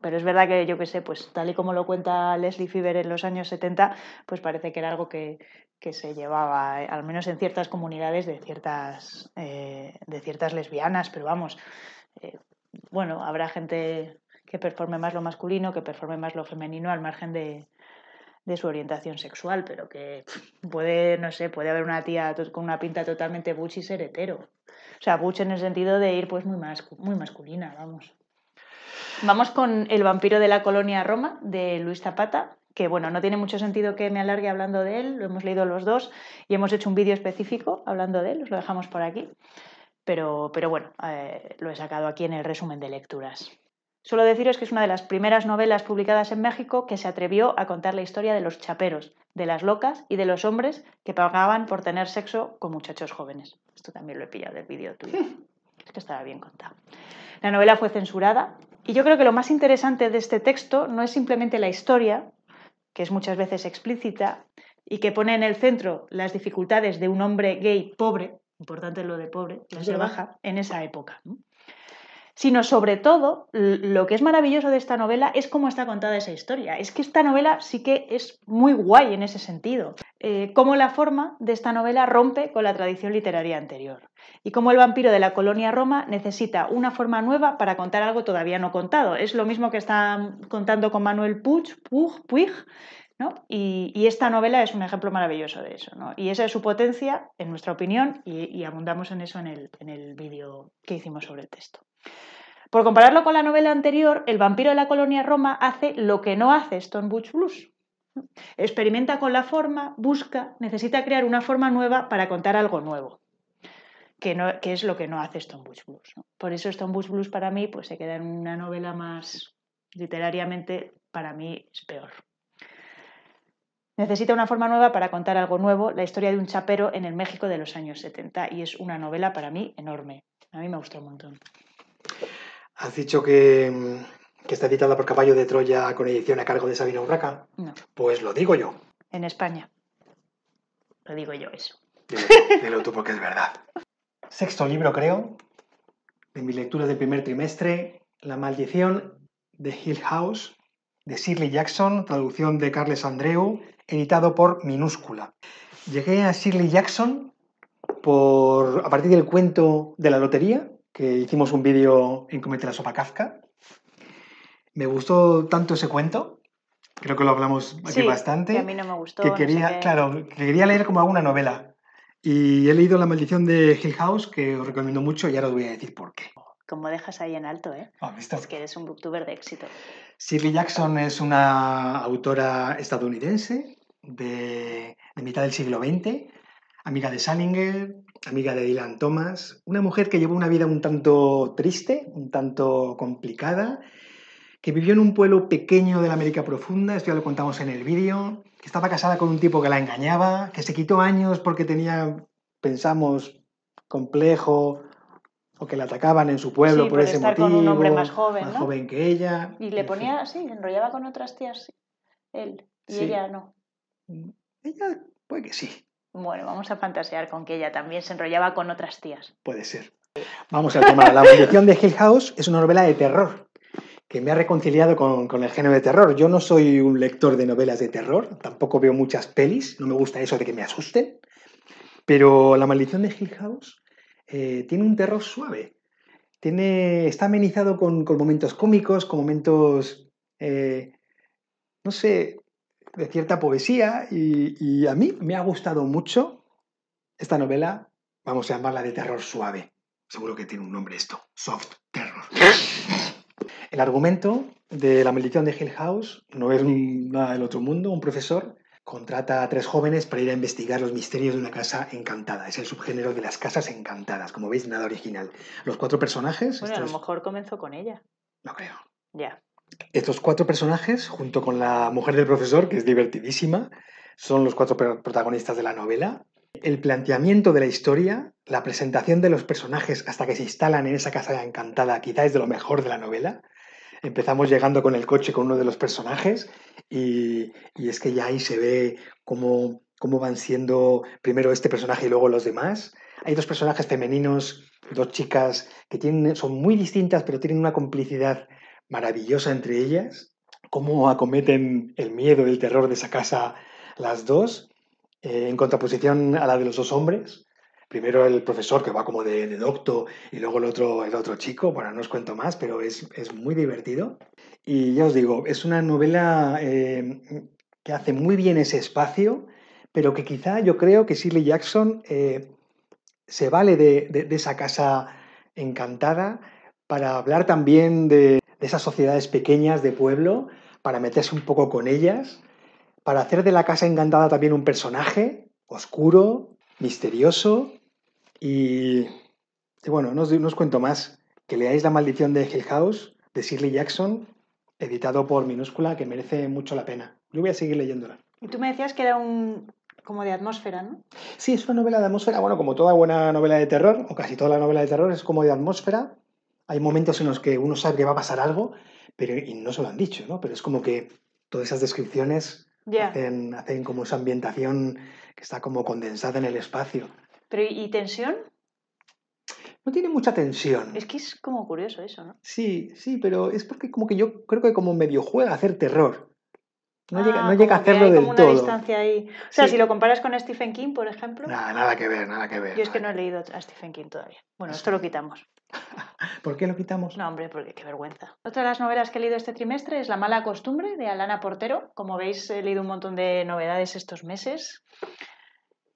pero es verdad que yo qué sé, pues tal y como lo cuenta Leslie Fieber en los años 70, pues parece que era algo que, se llevaba, eh, al menos en ciertas comunidades de ciertas, eh, de ciertas lesbianas, pero vamos, bueno, habrá gente que performe más lo masculino, que performe más lo femenino al margen de, su orientación sexual, pero que puede, no sé, puede haber una tía con una pinta totalmente butch y ser hetero. O sea, butch en el sentido de ir pues muy, muy masculina, vamos. Vamos con El vampiro de la colonia Roma, de Luis Zapata, que bueno, no tiene mucho sentido que me alargue hablando de él, lo hemos leído los dos y hemos hecho un vídeo específico hablando de él, os lo dejamos por aquí pero, bueno, eh, lo he sacado aquí en el resumen de lecturas. Solo deciros que es una de las primeras novelas publicadas en México que se atrevió a contar la historia de los chaperos, de las locas y de los hombres que pagaban por tener sexo con muchachos jóvenes. Esto también lo he pillado del vídeo tuyo. Es que estaba bien contado. La novela fue censurada y yo creo que lo más interesante de este texto no es simplemente la historia, que es muchas veces explícita y que pone en el centro las dificultades de un hombre gay pobre, importante lo de pobre, la de baja, en esa época. Sino sobre todo, lo que es maravilloso de esta novela es cómo está contada esa historia. Es que esta novela sí que es muy guay en ese sentido. Eh, cómo la forma de esta novela rompe con la tradición literaria anterior. Y cómo el vampiro de la colonia Roma necesita una forma nueva para contar algo todavía no contado. Es lo mismo que está contando con Manuel Puig y, esta novela es un ejemplo maravilloso de eso, Y esa es su potencia, en nuestra opinión, y, abundamos en eso en el, en el vídeo que hicimos sobre el texto. Por compararlo con la novela anterior, El vampiro de la colonia Roma hace lo que no hace Stone Blues. Experimenta con la forma, busca, necesita crear una forma nueva para contar algo nuevo, que, es lo que no hace Stone Blues. Por eso Stone Blues para mí pues, se queda en una novela más literariamente, para mí es peor. Necesita una forma nueva para contar algo nuevo, la historia de un chapero en el México de los años 70, y es una novela para mí enorme. A mí me gustó un montón. Has dicho que, está editada por Caballo de Troya con edición a cargo de Sabina Urraca. No. Pues lo digo yo. En España. Lo digo yo eso. Dilo, dilo tú porque es verdad. Sexto libro, creo, de mi lectura del primer trimestre, La maldición de Hill House, de Shirley Jackson, traducción de Carles Andreu, editado por Minúscula. Llegué a Shirley Jackson por, a partir del cuento de la lotería, que hicimos un vídeo en Comete la Sopa Kafka. Me gustó tanto ese cuento, creo que lo hablamos aquí bastante. Que a mí no me gustó. Que quería, leer como alguna novela. Y he leído La maldición de Hill House, que os recomiendo mucho y ahora os voy a decir por qué. Como dejas ahí en alto, ¿eh? Ah, que eres un booktuber de éxito. Shirley Jackson es una autora estadounidense de, mitad del siglo XX, amiga de Salinger, amiga de Dylan Thomas, una mujer que llevó una vida un tanto triste, un tanto complicada, que vivió en un pueblo pequeño de la América Profunda, esto ya lo contamos en el vídeo, que estaba casada con un tipo que la engañaba, que se quitó años porque tenía, pensamos, complejo o que la atacaban en su pueblo por, ese motivo. un hombre más joven, joven que ella. Y le ponía, así, sí, enrollaba con otras tías él y ella no. Mm, ella puede que sí. Bueno, vamos a fantasear con que ella también se enrollaba con otras tías. Puede ser. Vamos a tomar La maldición de Hill House es una novela de terror que me ha reconciliado con, con, el género de terror. Yo no soy un lector de novelas de terror, tampoco veo muchas pelis, no me gusta eso de que me asusten, pero La maldición de Hill House eh, tiene un terror suave. Tiene, está amenizado con, momentos cómicos, con momentos, eh, no sé, de cierta poesía. Y, y, a mí me ha gustado mucho esta novela, vamos a llamarla de terror suave. Seguro que tiene un nombre esto, soft terror. El argumento de la maldición de Hill House no es nada del otro mundo. Un profesor contrata a tres jóvenes para ir a investigar los misterios de una casa encantada. Es el subgénero de las casas encantadas. Como veis, nada original. Los cuatro personajes... Bueno, a lo mejor comenzó con ella. No creo. Ya. Estos cuatro personajes, junto con la mujer del profesor, que es divertidísima, son los cuatro protagonistas de la novela. El planteamiento de la historia, la presentación de los personajes hasta que se instalan en esa casa encantada, quizá es de lo mejor de la novela. Empezamos llegando con el coche con uno de los personajes y, es que ya ahí se ve cómo, van siendo primero este personaje y luego los demás. Hay dos personajes femeninos, dos chicas que tienen, son muy distintas pero tienen una complicidad maravillosa entre ellas. Cómo acometen el miedo y el terror de esa casa las dos, eh, en contraposición a la de los dos hombres primero el profesor que va como de, docto y luego el otro, el otro chico, bueno, no os cuento más, pero es, muy divertido. Y ya os digo, es una novela eh, que hace muy bien ese espacio, pero que quizá yo creo que Shirley Jackson eh, se vale de, esa casa encantada para hablar también de, de esas sociedades pequeñas de pueblo, para meterse un poco con ellas, para hacer de la casa encantada también un personaje oscuro, misterioso y, bueno, no os, cuento más. Que leáis La maldición de Hill House, de Shirley Jackson, editado por Minúscula, que merece mucho la pena. Yo voy a seguir leyéndola. Y tú me decías que era un como de atmósfera, ¿no? Sí, es una novela de atmósfera. Bueno, como toda buena novela de terror, o casi toda la novela de terror, es como de atmósfera. Hay momentos en los que uno sabe que va a pasar algo, pero y no se lo han dicho, ¿no? Pero es como que todas esas descripciones hacen, hacen como esa ambientación que está como condensada en el espacio. Pero ¿y tensión? No tiene mucha tensión. Es que es como curioso eso, ¿no? Sí, sí, pero es porque como que yo creo que como medio juega hacer terror. No, llega, ah, a hacerlo hay del como una distancia ahí. O sea, si lo comparas con Stephen King, por ejemplo. Nada, nada que ver, nada que ver. Yo es que no he leído a Stephen King todavía. Bueno, esto lo quitamos. ¿Por qué lo quitamos? No, hombre, porque qué vergüenza. Otra de las novelas que he leído este trimestre es La mala costumbre de Alana Portero. Como veis, he leído un montón de novedades estos meses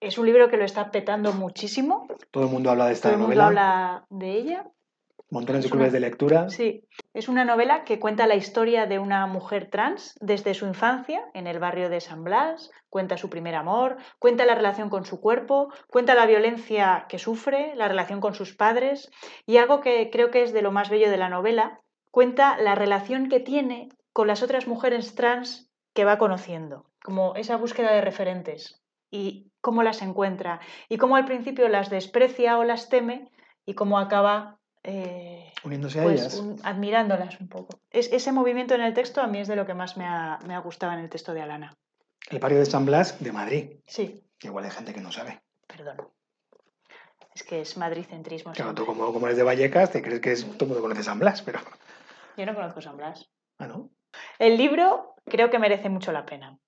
es un libro que lo está petando muchísimo. Todo el mundo habla de esta novela. Todo el mundo habla de ella. Montones de clubes de lectura. Sí, es una novela que cuenta la historia de una mujer trans desde su infancia en el barrio de San Blas, cuenta su primer amor, cuenta la relación con su cuerpo, cuenta la violencia que sufre, la relación con sus padres y algo que creo que es de lo más bello de la novela, cuenta la relación que tiene con las otras mujeres trans que va conociendo, como esa búsqueda de referentes y cómo las encuentra y cómo al principio las desprecia o las teme y cómo acaba eh, uniéndose a pues, ellas. admirándolas un poco. Es, ese movimiento en el texto a mí es de lo que más me ha, gustado en el texto de Alana. El barrio de San Blas de Madrid. Sí. Igual hay gente que no sabe. Perdón. Es que es madricentrismo. Claro, tú como, como, eres de Vallecas, te crees que es, todo el mundo conoce San Blas, pero... Yo no conozco San Blas. Ah, ¿no? El libro creo que merece mucho la pena.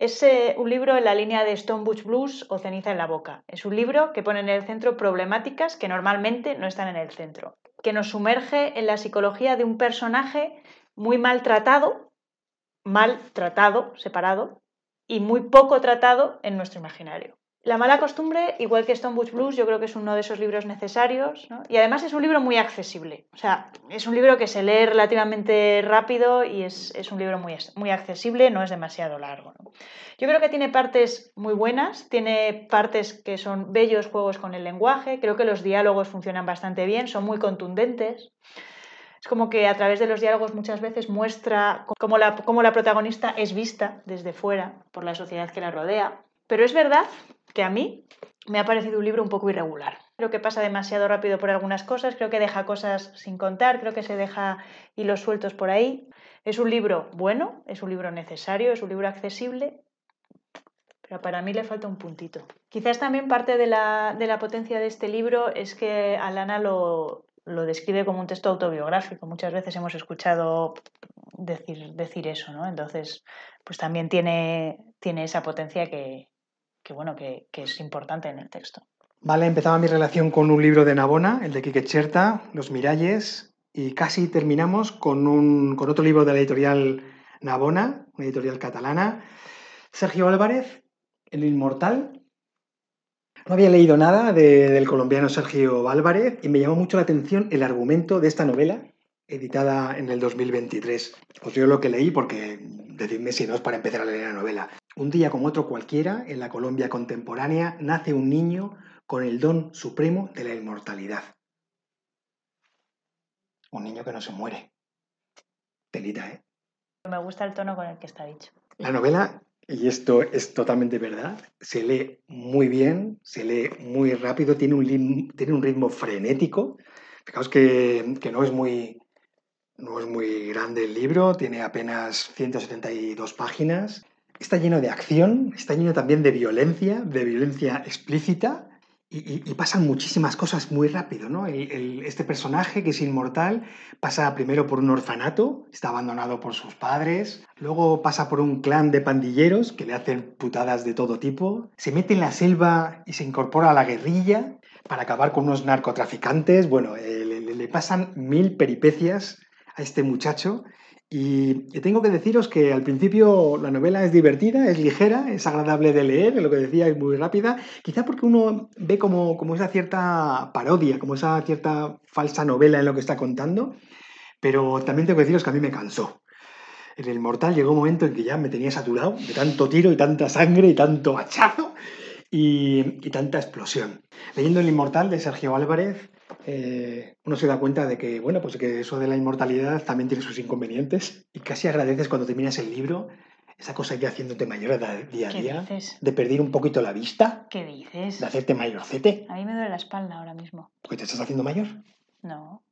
Es eh, un libro en la línea de Stonebush Blues o Ceniza en la Boca. Es un libro que pone en el centro problemáticas que normalmente no están en el centro, que nos sumerge en la psicología de un personaje muy maltratado, maltratado, separado, y muy poco tratado en nuestro imaginario. La mala costumbre, igual que Stonebridge Blues, yo creo que es uno de esos libros necesarios, Y además es un libro muy accesible. O sea, es un libro que se lee relativamente rápido y es, un libro muy, muy, accesible, no es demasiado largo. Yo creo que tiene partes muy buenas, tiene partes que son bellos juegos con el lenguaje, creo que los diálogos funcionan bastante bien, son muy contundentes. Es como que a través de los diálogos muchas veces muestra cómo la, cómo la protagonista es vista desde fuera por la sociedad que la rodea. Pero es verdad que a mí me ha parecido un libro un poco irregular. Creo que pasa demasiado rápido por algunas cosas, creo que deja cosas sin contar, creo que se deja hilos sueltos por ahí. Es un libro bueno, es un libro necesario, es un libro accesible, pero para mí le falta un puntito. Quizás también parte de la, potencia de este libro es que Alana lo, lo describe como un texto autobiográfico. Muchas veces hemos escuchado decir, decir eso, ¿no? Entonces, pues también tiene, tiene esa potencia que, que bueno, que, es importante en el texto. Vale, empezaba mi relación con un libro de Navona, el de Quique Cherta, Los Miralles, y casi terminamos con, un, con otro libro de la editorial Navona, una editorial catalana, Sergio Álvarez, El Inmortal. No había leído nada del colombiano Sergio Álvarez y me llamó mucho la atención el argumento de esta novela, editada en el 2023. Os digo lo que leí porque decidme si no es para empezar a leer la novela. Un día como otro cualquiera, en la Colombia contemporánea, nace un niño con el don supremo de la inmortalidad. Un niño que no se muere. Telita, ¿eh? Me gusta el tono con el que está dicho. La novela, y esto es totalmente verdad, se lee muy bien, se lee muy rápido, tiene un, ritmo, frenético. Fijaos que, no es muy no es muy grande el libro, tiene apenas 172 páginas está lleno de acción, está lleno también de violencia, de violencia explícita, y, pasan muchísimas cosas muy rápido, ¿no? este personaje que es inmortal pasa primero por un orfanato, está abandonado por sus padres, luego pasa por un clan de pandilleros que le hacen putadas de todo tipo, se mete en la selva y se incorpora a la guerrilla para acabar con unos narcotraficantes, bueno, eh, le, le pasan mil peripecias a este muchacho y tengo que deciros que al principio la novela es divertida, es ligera, es agradable de leer, lo que decía es muy rápida, quizá porque uno ve como, esa cierta parodia, como esa cierta falsa novela en lo que está contando, pero también tengo que deciros que a mí me cansó. En el Mortal llegó un momento en que ya me tenía saturado de tanto tiro y tanta sangre y tanto hachazo y, y tanta explosión. Leyendo El Inmortal de Sergio Álvarez, eh, uno se da cuenta de que, bueno, pues que eso de la inmortalidad también tiene sus inconvenientes y casi agradeces cuando terminas el libro esa cosa ir haciéndote mayor día a día, dices? de perder un poquito la vista. ¿Qué dices? De hacerte mayorcete. A mí me duele la espalda ahora mismo. ¿Porque te estás haciendo mayor? No.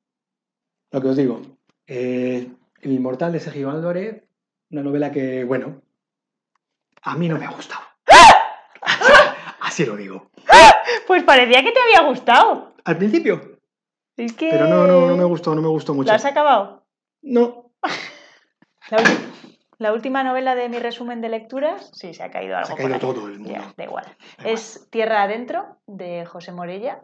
Lo que os digo, eh, El Inmortal de Sergio Álvarez, una novela que, bueno, a mí no me ha gustado. ¡Ah! Así lo digo. ¡Ah! Pues parecía que te había gustado al principio. Pero no, no, no me gustó, no me gustó mucho. ¿La has acabado? No. la, última novela de mi resumen de lecturas, sí, se ha caído algo. Se ha caído todo el mundo. da igual. es Tierra Adentro, de José Morella.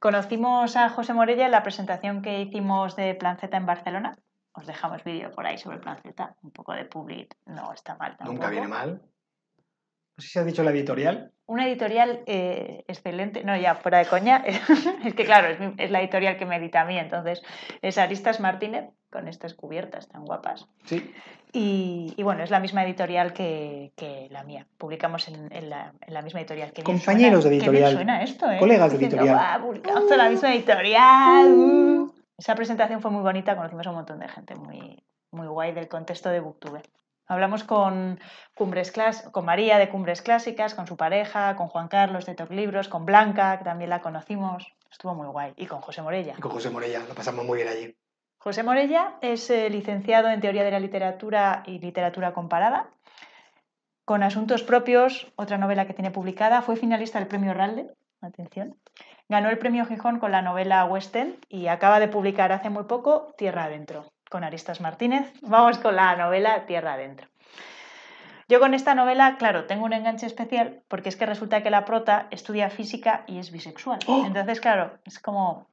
Conocimos a José Morella en la presentación que hicimos de Plan en Barcelona. Os dejamos vídeo por ahí sobre Plan un poco de public, no está mal tampoco. Nunca viene mal. No sé si has dicho la editorial. Una editorial eh, excelente, no, ya fuera de coña, es que claro, es, la editorial que me edita a mí, entonces es Aristas Martínez, con estas cubiertas tan guapas. Sí. Y, bueno, es la misma editorial que, la mía, publicamos en, la, misma editorial. Que Compañeros de editorial. suena esto, ¿eh? Colegas de editorial. la misma editorial. Mm. Esa presentación fue muy bonita, conocimos a un montón de gente muy, muy guay del contexto de Booktube. Hablamos con, Cumbres con María de Cumbres Clásicas, con su pareja, con Juan Carlos de Toc Libros, con Blanca, que también la conocimos. Estuvo muy guay. Y con José Morella. con José Morella, lo pasamos muy bien allí. José Morella es eh, licenciado en Teoría de la Literatura y Literatura Comparada. Con Asuntos Propios, otra novela que tiene publicada, fue finalista del Premio Ralde. Atención. Ganó el Premio Gijón con la novela West y acaba de publicar hace muy poco Tierra Adentro con Aristas Martínez. Vamos con la novela Tierra Adentro. Yo con esta novela, claro, tengo un enganche especial porque es que resulta que la prota estudia física y es bisexual. ¡Oh! Entonces, claro, es como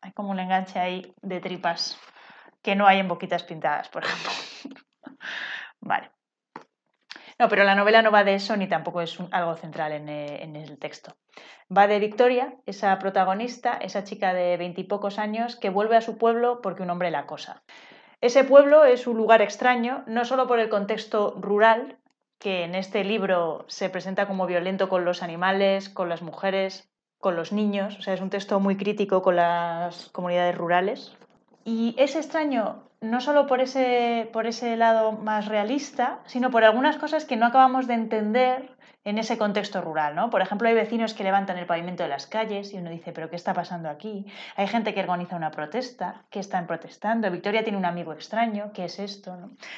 hay como un enganche ahí de tripas que no hay en boquitas pintadas, por ejemplo. vale. No, pero la novela no va de eso ni tampoco es algo central en, eh, en, el texto. Va de Victoria, esa protagonista, esa chica de veintipocos años que vuelve a su pueblo porque un hombre la acosa. Ese pueblo es un lugar extraño, no solo por el contexto rural, que en este libro se presenta como violento con los animales, con las mujeres, con los niños, o sea, es un texto muy crítico con las comunidades rurales. Y es extraño no solo por ese, por ese lado más realista, sino por algunas cosas que no acabamos de entender en ese contexto rural, ¿no? Por ejemplo, hay vecinos que levantan el pavimento de las calles y uno dice, ¿pero qué está pasando aquí? Hay gente que organiza una protesta, ¿Qué están protestando. Victoria tiene un amigo extraño, ¿qué es esto?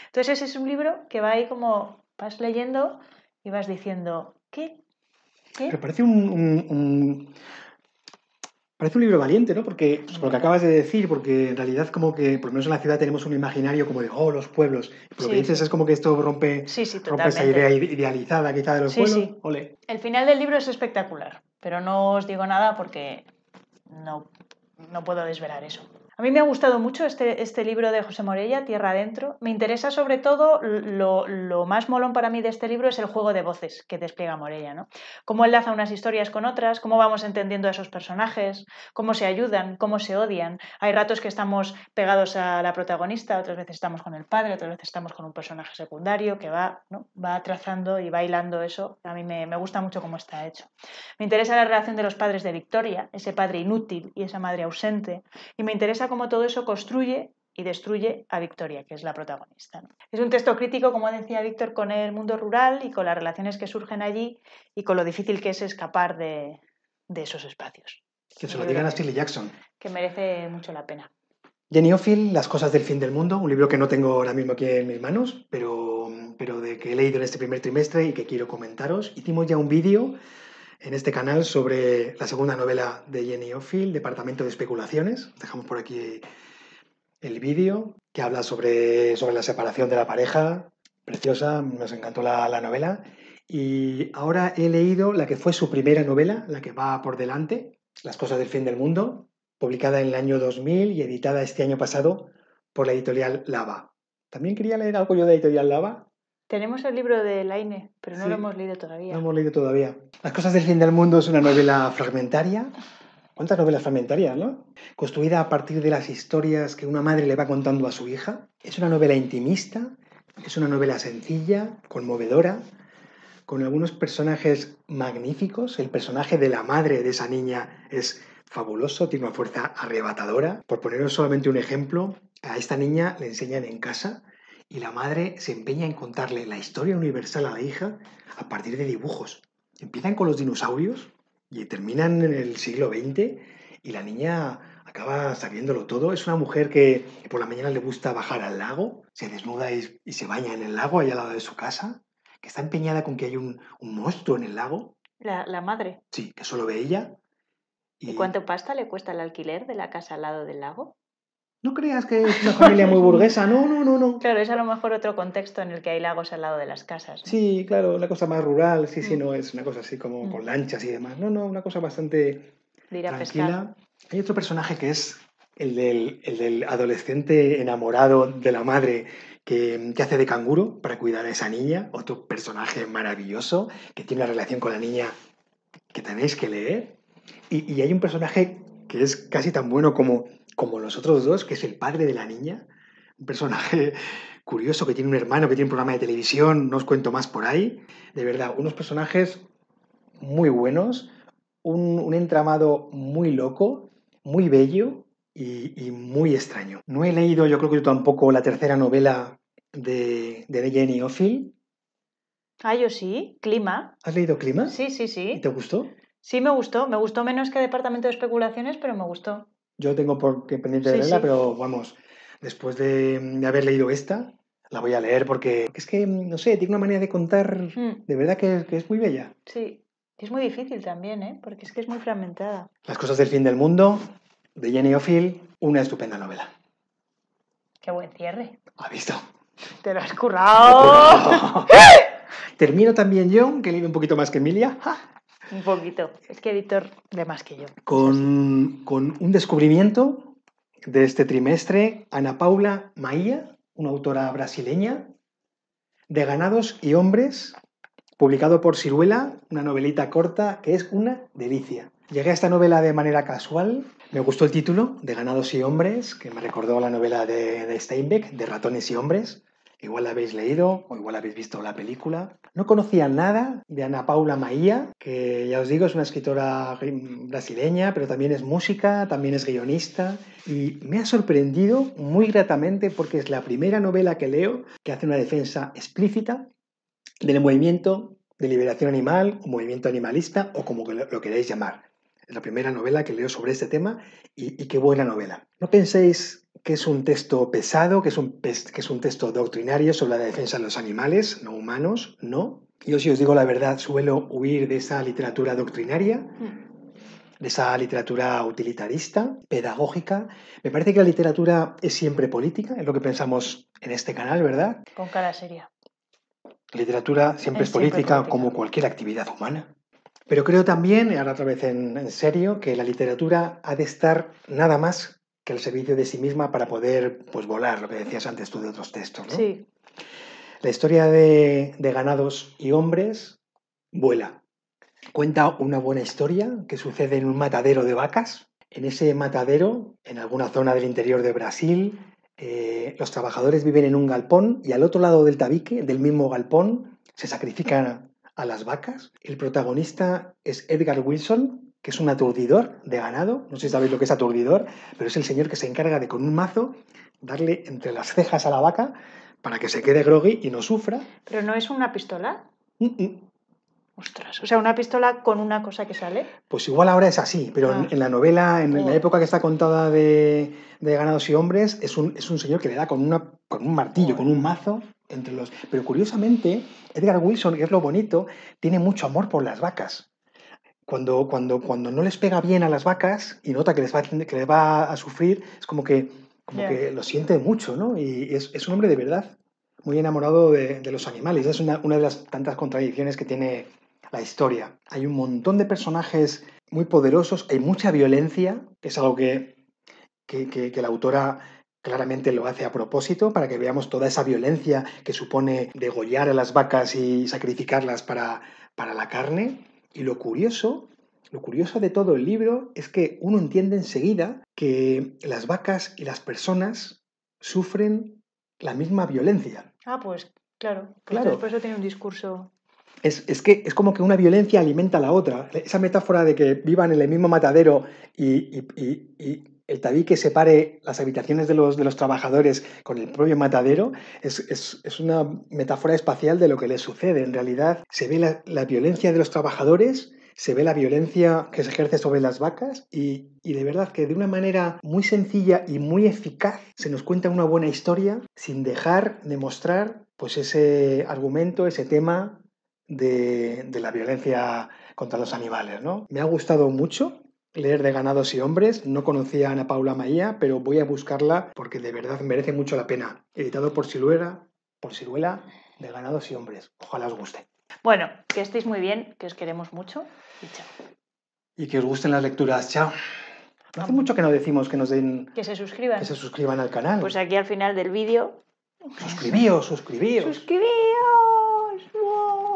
Entonces ese es un libro que va ahí como vas leyendo y vas diciendo, ¿qué? ¿Qué? Me parece un, Parece un libro valiente, ¿no? Porque, pues, lo que acabas de decir, porque en realidad como que, por lo menos en la ciudad tenemos un imaginario como de, oh, los pueblos. es como que esto rompe, esa idea idealizada quizá de los pueblos. El final del libro es espectacular, pero no os digo nada porque no, no puedo desvelar eso. A mí me ha gustado mucho este, este libro de José Morella, Tierra Adentro. Me interesa sobre todo, lo, más molón para mí de este libro es el juego de voces que despliega Morella, ¿no? Cómo enlaza unas historias con otras, cómo vamos entendiendo a esos personajes, cómo se ayudan, cómo se odian. Hay ratos que estamos pegados a la protagonista, otras veces estamos con el padre, otras veces estamos con un personaje secundario que va, va trazando y bailando eso. A mí me, me gusta mucho cómo está hecho. Me interesa la relación de los padres de Victoria, ese padre inútil y esa madre ausente. Y me interesa como cómo todo eso construye y destruye a Victoria, que es la protagonista. Es un texto crítico, como decía Víctor, con el mundo rural y con las relaciones que surgen allí y con lo difícil que es escapar de, esos espacios. Que se lo digan a Shirley Jackson. Que merece mucho la pena. Jenny Ophil, Las cosas del fin del mundo, un libro que no tengo ahora mismo aquí en mis manos, pero, pero de que he leído en este primer trimestre y que quiero comentaros. Hicimos ya un vídeo en este canal sobre la segunda novela de Jenny Ophil, Departamento de Especulaciones. Dejamos por aquí el vídeo que habla sobre, sobre la separación de la pareja. Preciosa, nos encantó la, la novela. Y ahora he leído la que fue su primera novela, la que va por delante, Las cosas del fin del mundo, publicada en el año 2000 y editada este año pasado por la editorial Lava. También quería leer algo yo de la editorial Lava, tenemos el libro de Laine, pero no lo hemos leído todavía. No hemos leído todavía. Las cosas del fin del mundo es una novela fragmentaria. ¿Cuántas novelas fragmentarias, no? Construida a partir de las historias que una madre le va contando a su hija. Es una novela intimista, es una novela sencilla, conmovedora, con algunos personajes magníficos. El personaje de la madre de esa niña es fabuloso, tiene una fuerza arrebatadora. Por poneros solamente un ejemplo, a esta niña le enseñan en casa y la madre se empeña en contarle la historia universal a la hija a partir de dibujos. Empiezan con los dinosaurios y terminan en el siglo XX y la niña acaba sabiéndolo todo. Es una mujer que por la mañana le gusta bajar al lago, se desnuda y, se baña en el lago allá al lado de su casa, que está empeñada con que hay un, monstruo en el lago. La, madre. Sí, que solo ve ella. ¿Y cuánto pasta le cuesta el alquiler de la casa al lado del lago? No creas que es una familia muy burguesa, no, no, no, no. Claro, es a lo mejor otro contexto en el que hay lagos al lado de las casas. Sí, claro, una cosa más rural, sí, sí, mm. no es una cosa así como mm. con lanchas y demás. No, no, una cosa bastante tranquila. Hay otro personaje que es el del, adolescente enamorado de la madre que, que, hace de canguro para cuidar a esa niña, otro personaje maravilloso que tiene una relación con la niña que tenéis que leer. Y, y hay un personaje que es casi tan bueno como como los otros dos, que es el padre de la niña, un personaje curioso que tiene un hermano que tiene un programa de televisión, no os cuento más por ahí. De verdad, unos personajes muy buenos, un, entramado muy loco, muy bello y, muy extraño. No he leído, yo creo que yo tampoco, la tercera novela de, de Jenny Ophil. Ah, yo sí, Clima. ¿Has leído Clima? Sí, sí, sí. te gustó? Sí, me gustó. Me gustó menos que Departamento de Especulaciones, pero me gustó. Yo tengo por qué pendiente de verla, leerla, pero vamos, después de, haber leído esta, la voy a leer porque es que, no sé, tiene una manera de contar mm. de verdad que, es muy bella. Sí, es muy difícil también, ¿eh? porque es que es muy fragmentada. Las cosas del fin del mundo, de Jenny O'Field, una estupenda novela. Qué buen cierre. ¿Ha visto? Te lo has currado. ¡Eh! Termino también yo, que he leído un poquito más que Emilia. Un poquito. Es que editor de más que yo. Con, un descubrimiento de este trimestre, Ana Paula Maía, una autora brasileña, de Ganados y Hombres, publicado por Ciruela, una novelita corta que es una delicia. Llegué a esta novela de manera casual, me gustó el título, de Ganados y Hombres, que me recordó la novela de Steinbeck, de Ratones y Hombres, Igual la habéis leído o igual habéis visto la película. No conocía nada de Ana Paula Maía, que ya os digo es una escritora brasileña, pero también es música, también es guionista. Y me ha sorprendido muy gratamente porque es la primera novela que leo que hace una defensa explícita del movimiento de liberación animal o movimiento animalista o como lo queréis llamar. Es la primera novela que leo sobre este tema y, y qué buena novela. No penséis que es un texto pesado, que es un, que es un texto doctrinario sobre la defensa de los animales, no humanos, no. Yo, si os digo la verdad, suelo huir de esa literatura doctrinaria, mm. de esa literatura utilitarista, pedagógica. Me parece que la literatura es siempre política, es lo que pensamos en este canal, ¿verdad? Con cara seria. literatura siempre es, política, como cualquier actividad humana. Pero creo también, ahora otra vez en, serio, que la literatura ha de estar nada más que el servicio de sí misma para poder pues, volar, lo que decías antes tú de otros textos. ¿no? Sí. La historia de, ganados y hombres vuela. Cuenta una buena historia que sucede en un matadero de vacas. En ese matadero, en alguna zona del interior de Brasil, eh, los trabajadores viven en un galpón y al otro lado del tabique, del mismo galpón, se sacrifican a las vacas. El protagonista es Edgar Wilson, que es un aturdidor de ganado, no sé si sabéis lo que es aturdidor, pero es el señor que se encarga de con un mazo darle entre las cejas a la vaca para que se quede groggy y no sufra. Pero no es una pistola. Ostras, o sea, una pistola con una cosa que sale. Pues igual ahora es así, pero en, ah. la novela, en, la oh. época que está contada de, Ganados y Hombres, es un, señor que le da con, una, un martillo, oh. con un mazo entre los. Pero curiosamente, Edgar Wilson, que es lo bonito, tiene mucho amor por las vacas cuando, cuando, no les pega bien a las vacas y nota que les va, que va a sufrir, es como que, como que lo siente mucho, ¿no? Y es, un hombre de verdad, muy enamorado de, los animales. Es una, de las tantas contradicciones que tiene la historia. Hay un montón de personajes muy poderosos, hay mucha violencia, que es algo que, la autora claramente lo hace a propósito para que veamos toda esa violencia que supone degollar a las vacas y sacrificarlas para, para la carne y lo curioso, lo curioso de todo el libro es que uno entiende enseguida que las vacas y las personas sufren la misma violencia. Ah, pues claro, pues claro. Por eso tiene un discurso. Es, que es como que una violencia alimenta a la otra. Esa metáfora de que vivan en el mismo matadero y el tabique separe las habitaciones de los, de los trabajadores con el propio matadero es, una metáfora espacial de lo que les sucede. En realidad se ve la, violencia de los trabajadores se ve la violencia que se ejerce sobre las vacas y, de verdad que de una manera muy sencilla y muy eficaz se nos cuenta una buena historia sin dejar de mostrar pues ese argumento, ese tema de, de la violencia contra los animales. ¿no? Me ha gustado mucho leer de ganados y hombres. No conocía a Ana Paula Maía, pero voy a buscarla porque de verdad merece mucho la pena. Editado por Siluela, por Siluela, de ganados y hombres. Ojalá os guste. Bueno, que estéis muy bien, que os queremos mucho y chao. Y que os gusten las lecturas. Chao. hace mucho que no decimos que nos den. Que se suscriban. Que se suscriban al canal. Pues aquí al final del vídeo. Suscribíos, suscribíos. Suscribíos.